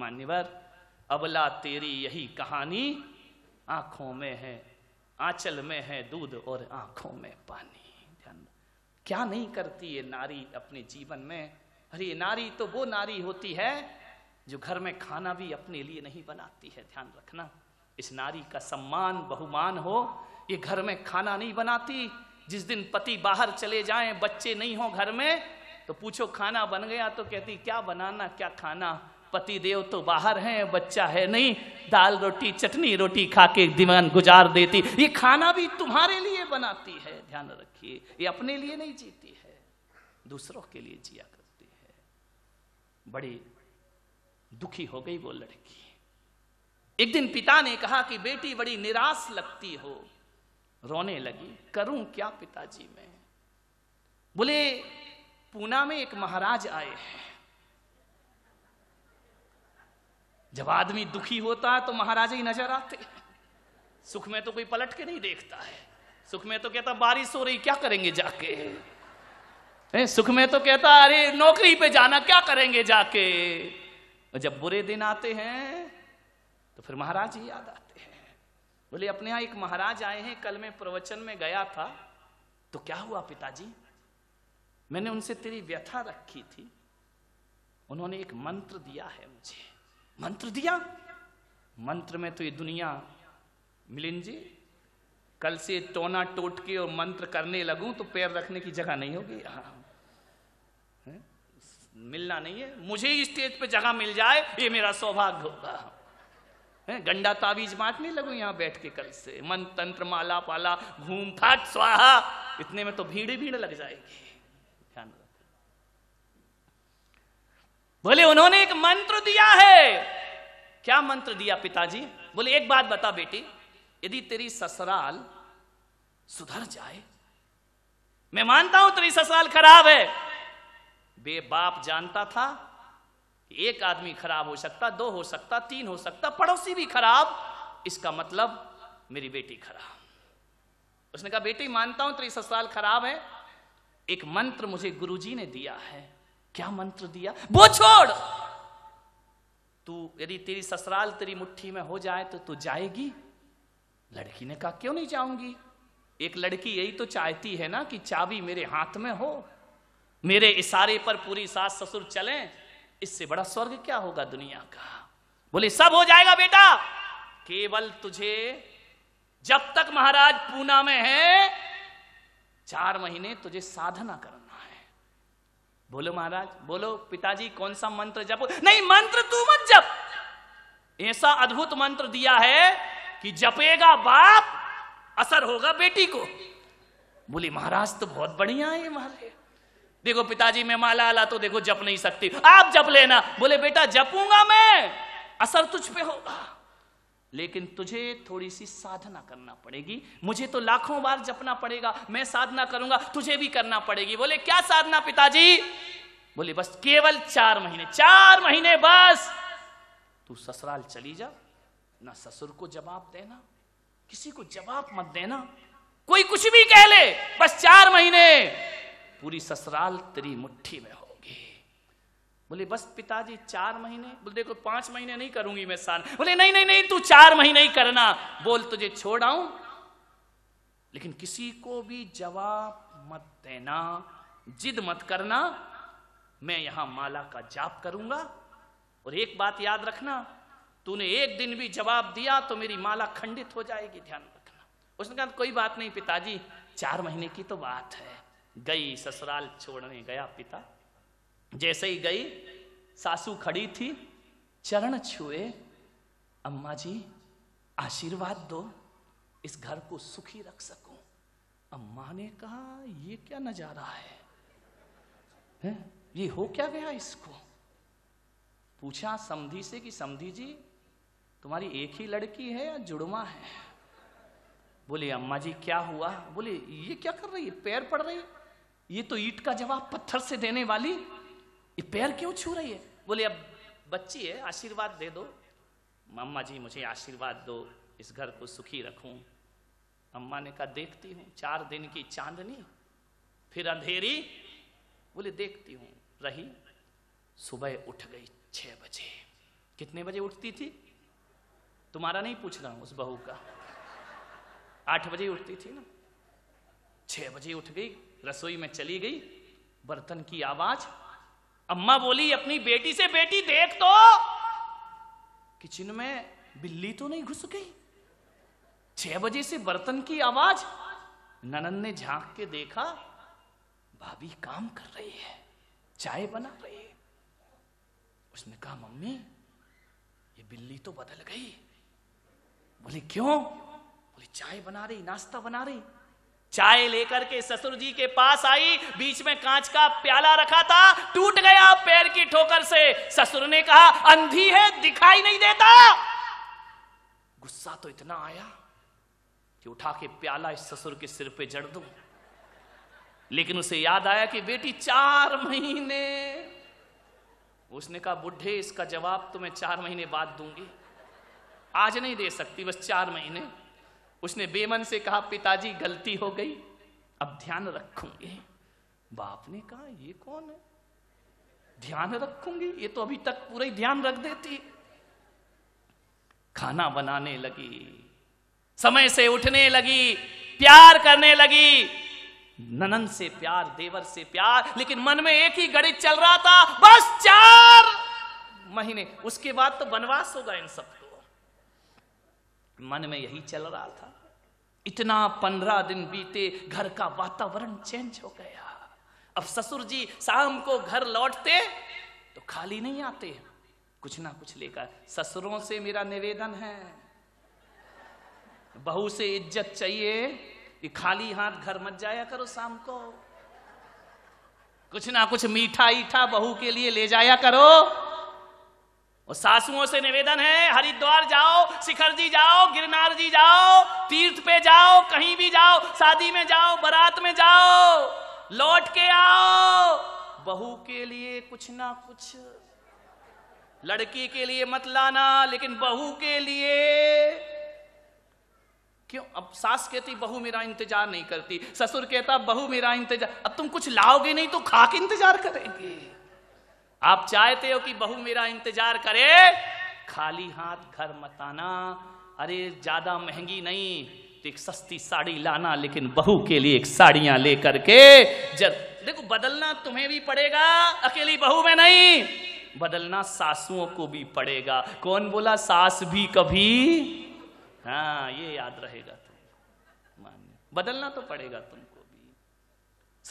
मान्यवर अबला तेरी यही कहानी आंखों में है आंचल में है दूध और आंखों में पानी क्या नहीं करती ये नारी अपने जीवन में अरे ये नारी तो वो नारी होती है जो घर में खाना भी अपने लिए नहीं बनाती है ध्यान रखना इस नारी का सम्मान बहुमान हो ये घर में खाना नहीं बनाती जिस दिन पति बाहर चले जाएं बच्चे नहीं हो घर में तो पूछो खाना बन गया तो कहती क्या बनाना क्या खाना पति देव तो बाहर हैं बच्चा है नहीं दाल रोटी चटनी रोटी खा के दिमाग गुजार देती ये खाना भी तुम्हारे लिए बनाती है ध्यान रखिए ये अपने लिए नहीं जीती है दूसरों के लिए जिया करती है बड़ी दुखी हो गई वो लड़की एक दिन पिता ने कहा कि बेटी बड़ी निराश लगती हो रोने लगी करूं क्या पिताजी मैं बोले पूना में एक महाराज आए हैं जब आदमी दुखी होता है तो महाराजा ही नजर आते सुख में तो कोई पलट के नहीं देखता है सुख में तो कहता बारिश हो रही क्या करेंगे जाके ए, सुख में तो कहता अरे नौकरी पे जाना क्या करेंगे जाके जब बुरे दिन आते हैं तो फिर महाराज ही याद आते हैं बोले अपने यहां एक महाराज आए हैं कल मैं प्रवचन में गया था तो क्या हुआ पिताजी मैंने उनसे तेरी व्यथा रखी थी उन्होंने एक मंत्र दिया है मुझे मंत्र दिया मंत्र में तो ये दुनिया मिलिन जी कल से टोना टोटके और मंत्र करने लगूं तो पैर रखने की जगह नहीं होगी हाँ मिलना नहीं है मुझे ही स्टेज पे जगह मिल जाए ये मेरा सौभाग्य होगा गंडा ताबीज बांटने लगू यहाँ बैठ के कल से मन तंत्र माला पाला घूम फाट स्वाहा इतने में तो भीड़ भीड़ लग जाएगी बोले उन्होंने एक मंत्र दिया है क्या मंत्र दिया पिताजी बोले एक बात बता बेटी यदि तेरी ससुराल सुधर जाए मैं मानता हूं तेरी ससुराल खराब है बे बाप जानता था एक आदमी खराब हो सकता दो हो सकता तीन हो सकता पड़ोसी भी खराब इसका मतलब मेरी बेटी खराब उसने कहा बेटी मानता हूं तेरी ससुराल खराब है एक मंत्र मुझे गुरुजी ने दिया है क्या मंत्र दिया वो छोड़ तू यदि तेरी ससुराल तेरी मुट्ठी में हो जाए तो तू जाएगी लड़की ने कहा क्यों नहीं जाऊंगी एक लड़की यही तो चाहती है ना कि चाबी मेरे हाथ में हो मेरे इशारे पर पूरी सास ससुर चले इससे बड़ा स्वर्ग क्या होगा दुनिया का बोले सब हो जाएगा बेटा केवल तुझे जब तक महाराज पूना में है चार महीने तुझे साधना करना बोलो महाराज बोलो पिताजी कौन सा मंत्र जप नहीं मंत्र तू मत जप ऐसा अद्भुत मंत्र दिया है कि जपेगा बाप असर होगा बेटी को बोली महाराज तो बहुत बढ़िया है महाराज देखो पिताजी मैं माला आला तो देखो जप नहीं सकती आप जप लेना बोले बेटा जपूंगा मैं असर तुझ पे होगा लेकिन तुझे थोड़ी सी साधना करना पड़ेगी मुझे तो लाखों बार जपना पड़ेगा मैं साधना करूंगा तुझे भी करना पड़ेगी बोले क्या साधना पिताजी बोले बस केवल चार महीने चार महीने बस तू ससुराल चली जा ना ससुर को जवाब देना किसी को जवाब मत देना कोई कुछ भी कह ले बस चार महीने पूरी ससुराल तेरी मुट्ठी में हो बोले बस पिताजी चार महीने बोले देखो पांच महीने नहीं करूंगी मैं साल बोले नहीं नहीं नहीं तू चार महीने ही करना बोल तुझे छोड़ आऊं लेकिन किसी को भी जवाब मत देना जिद मत करना मैं यहां माला का जाप करूंगा और एक बात याद रखना तूने एक दिन भी जवाब दिया तो मेरी माला खंडित हो जाएगी ध्यान रखना उसने कहा कोई बात नहीं पिताजी चार महीने की तो बात है गई ससुराल छोड़ने गया पिता जैसे ही गई सासू खड़ी थी चरण छुए अम्मा जी आशीर्वाद दो इस घर को सुखी रख सकूं अम्मा ने कहा ये क्या नजारा है, ये हो क्या गया इसको पूछा समधी से कि समधी जी तुम्हारी एक ही लड़की है या जुड़वा है बोले अम्मा जी क्या हुआ बोले ये क्या कर रही है पैर पड़ रही है ये तो ईट का जवाब पत्थर से देने वाली ये पैर क्यों छू रही है बोले अब बच्ची है आशीर्वाद दे दो मम्मा जी मुझे आशीर्वाद दो इस घर को सुखी रखूं अम्मा ने कहा देखती हूँ चार दिन की चांदनी फिर अंधेरी बोले देखती हूँ रही सुबह उठ गई छह बजे कितने बजे उठती थी तुम्हारा नहीं पूछ रहा हूं उस बहू का आठ बजे उठती थी ना छह बजे उठ गई रसोई में चली गई बर्तन की आवाज़ अम्मा बोली अपनी बेटी से बेटी देख तो किचन में बिल्ली तो नहीं घुस गई छह बजे से बर्तन की आवाज ननन ने झांक के देखा भाभी काम कर रही है चाय बना रही है उसने कहा मम्मी ये बिल्ली तो बदल गई बोली क्यों बोली चाय बना रही नाश्ता बना रही चाय लेकर के ससुर जी के पास आई बीच में कांच का प्याला रखा था टूट गया पैर की ठोकर से ससुर ने कहा अंधी है दिखाई नहीं देता गुस्सा तो इतना आया कि उठा के प्याला इस ससुर के सिर पे जड़ दू लेकिन उसे याद आया कि बेटी चार महीने उसने कहा बुढ़े इसका जवाब तो मैं चार महीने बाद दूंगी आज नहीं दे सकती बस चार महीने उसने बेमन से कहा पिताजी गलती हो गई अब ध्यान रखूंगे बाप ने कहा ये कौन है ध्यान रखूंगी ये तो अभी तक पूरा ही ध्यान रख देती खाना बनाने लगी समय से उठने लगी प्यार करने लगी ननन से प्यार देवर से प्यार लेकिन मन में एक ही गणित चल रहा था बस चार महीने उसके बाद तो वनवास होगा इन सब मन में यही चल रहा था इतना पंद्रह दिन बीते घर का वातावरण चेंज हो गया अब ससुर जी शाम को घर लौटते तो खाली नहीं आते कुछ ना कुछ लेकर ससुरों से मेरा निवेदन है बहू से इज्जत चाहिए कि खाली हाथ घर मत जाया करो शाम को कुछ ना कुछ मीठा ईठा बहू के लिए ले जाया करो और सासुओं से निवेदन है हरिद्वार जाओ शिखर जी जाओ गिरनार जी जाओ तीर्थ पे जाओ कहीं भी जाओ शादी में जाओ बारात में जाओ लौट के आओ बहू के लिए कुछ ना कुछ लड़की के लिए मत लाना लेकिन बहू के लिए क्यों अब सास कहती बहू मेरा इंतजार नहीं करती ससुर कहता बहू मेरा इंतजार अब तुम कुछ लाओगे नहीं तो खा के इंतजार करेंगे आप चाहते हो कि बहू मेरा इंतजार करे खाली हाथ घर मत आना अरे ज्यादा महंगी नहीं तो एक सस्ती साड़ी लाना लेकिन बहू के लिए एक साड़ियां लेकर के जब देखो बदलना तुम्हें भी पड़ेगा अकेली बहू में नहीं बदलना सासुओं को भी पड़ेगा कौन बोला सास भी कभी हाँ ये याद रहेगा तुम मान्य बदलना तो पड़ेगा तुमको भी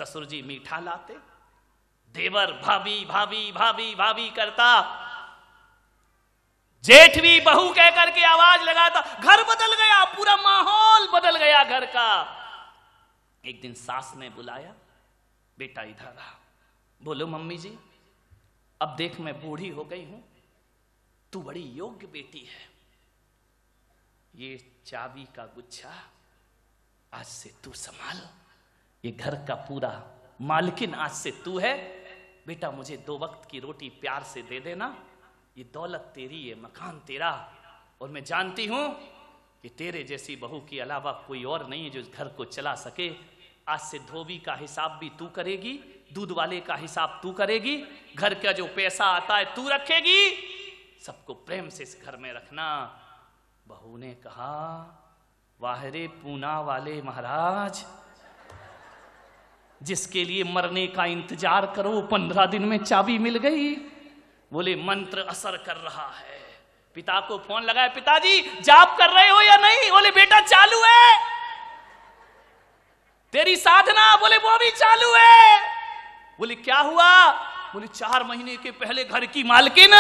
ससुर जी मीठा लाते देवर भाभी भाभी भाभी भाभी करता जेठवी बहू कह करके आवाज लगाता घर बदल गया पूरा माहौल बदल गया घर का एक दिन सास ने बुलाया बेटा इधर आ बोलो मम्मी जी अब देख मैं बूढ़ी हो गई हूं तू बड़ी योग्य बेटी है ये चाबी का गुच्छा आज से तू संभाल ये घर का पूरा मालकिन आज से तू है बेटा मुझे दो वक्त की रोटी प्यार से दे देना ये दौलत तेरी है मकान तेरा और मैं जानती हूं कि तेरे जैसी बहू के अलावा कोई और नहीं है जो इस घर को चला सके आज से धोबी का हिसाब भी तू करेगी दूध वाले का हिसाब तू करेगी घर का जो पैसा आता है तू रखेगी सबको प्रेम से इस घर में रखना बहू ने कहा वाहरे पूना वाले महाराज जिसके लिए मरने का इंतजार करो पंद्रह दिन में चाबी मिल गई बोले मंत्र असर कर रहा है पिता को फोन लगाया पिताजी जाप कर रहे हो या नहीं बोले बेटा चालू है तेरी साधना बोले वो भी चालू है बोले क्या हुआ बोले चार महीने के पहले घर की मालकिन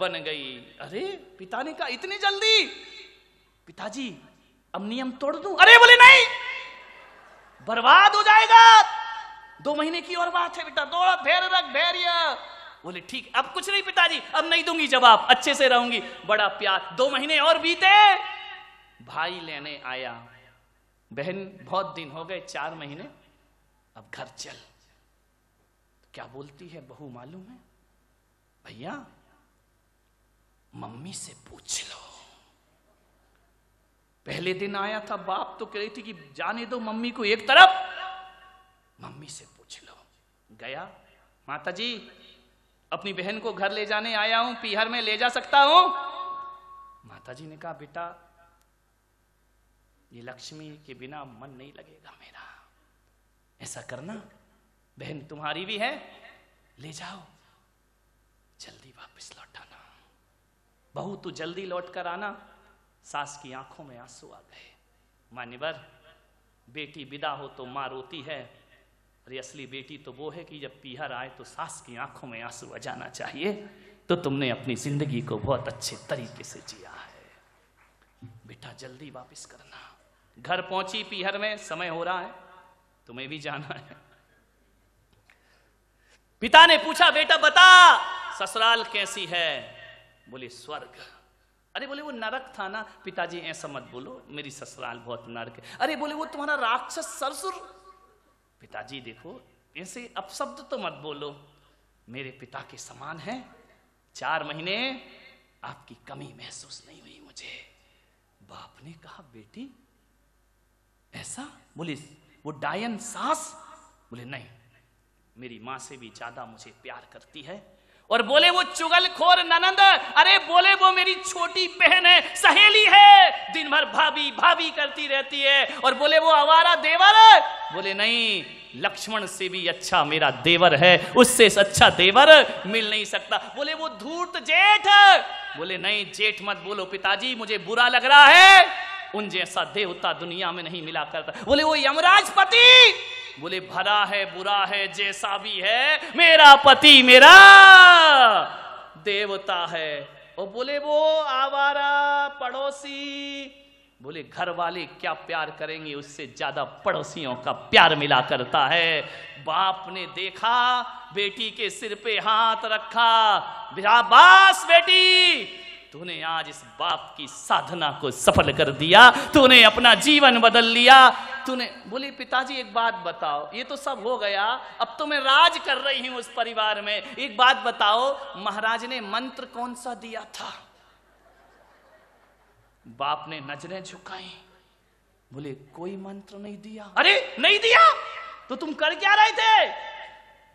बन गई अरे पिता ने कहा इतनी जल्दी पिताजी अब नियम तोड़ दू अरे बोले नहीं बर्बाद हो जाएगा दो महीने की और बात है बेटा दौड़ा धैर्य रख धैर्य बोले ठीक अब कुछ नहीं पिताजी अब नहीं दूंगी जवाब अच्छे से रहूंगी बड़ा प्यार दो महीने और बीते भाई लेने आया बहन बहुत दिन हो गए चार महीने अब घर चल तो क्या बोलती है बहू मालूम है भैया मम्मी से पूछ लो पहले दिन आया था बाप तो कह रही थी कि जाने दो मम्मी को एक तरफ मम्मी से पूछ लो गया माता जी अपनी बहन को घर ले जाने आया हूं पीहर में ले जा सकता हूं माता जी ने कहा बेटा ये लक्ष्मी के बिना मन नहीं लगेगा मेरा ऐसा करना बहन तुम्हारी भी है ले जाओ जल्दी वापस लौटाना बहू तू जल्दी लौट कर आना सास की आंखों में आंसू आ गए मान्यवर बेटी विदा हो तो माँ रोती है अरे असली बेटी तो वो है कि जब पीहर आए तो सास की आंखों में आंसू आ जाना चाहिए तो तुमने अपनी जिंदगी को बहुत अच्छे तरीके से जिया है बेटा जल्दी वापस करना घर पहुंची पीहर में समय हो रहा है तुम्हें भी जाना है पिता ने पूछा बेटा बता ससुराल कैसी है बोले स्वर्ग अरे बोले वो नरक था ना पिताजी ऐसा मत बोलो मेरी ससुराल बहुत नरक है अरे बोले वो तुम्हारा राक्षस सरसुर पिताजी देखो ऐसे अपशब्द तो मत बोलो मेरे पिता के समान है चार महीने आपकी कमी महसूस नहीं हुई मुझे बाप ने कहा बेटी ऐसा बोले वो डायन सास बोले नहीं मेरी माँ से भी ज्यादा मुझे प्यार करती है और बोले वो चुगलखोर ननंद अरे बोले वो मेरी छोटी बहन है सहेली है दिन भर भाभी भाभी करती रहती है और बोले वो अवारा देवर बोले नहीं लक्ष्मण से भी अच्छा मेरा देवर है उससे अच्छा देवर मिल नहीं सकता बोले वो धूर्त जेठ बोले नहीं जेठ मत बोलो पिताजी मुझे बुरा लग रहा है उन जैसा देवता दुनिया में नहीं मिला करता बोले वो यमराज पति बोले भला है बुरा है जैसा भी है मेरा पति मेरा देवता है और बोले वो आवारा पड़ोसी बोले घर वाले क्या प्यार करेंगे उससे ज्यादा पड़ोसियों का प्यार मिला करता है बाप ने देखा बेटी के सिर पे हाथ रखा बास बेटी तूने आज इस बाप की साधना को सफल कर दिया तूने अपना जीवन बदल लिया तूने बोले पिताजी एक बात बताओ ये तो सब हो गया अब तो मैं राज कर रही हूं उस परिवार में एक बात बताओ महाराज ने मंत्र कौन सा दिया था बाप ने नजरें झुकाई बोले कोई मंत्र नहीं दिया अरे नहीं दिया तो तुम कर क्या रहे थे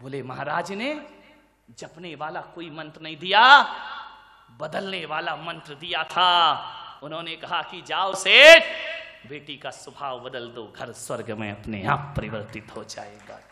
बोले महाराज ने जपने वाला कोई मंत्र नहीं दिया बदलने वाला मंत्र दिया था उन्होंने कहा कि जाओ सेठ बेटी का स्वभाव बदल दो घर स्वर्ग में अपने आप परिवर्तित हो जाएगा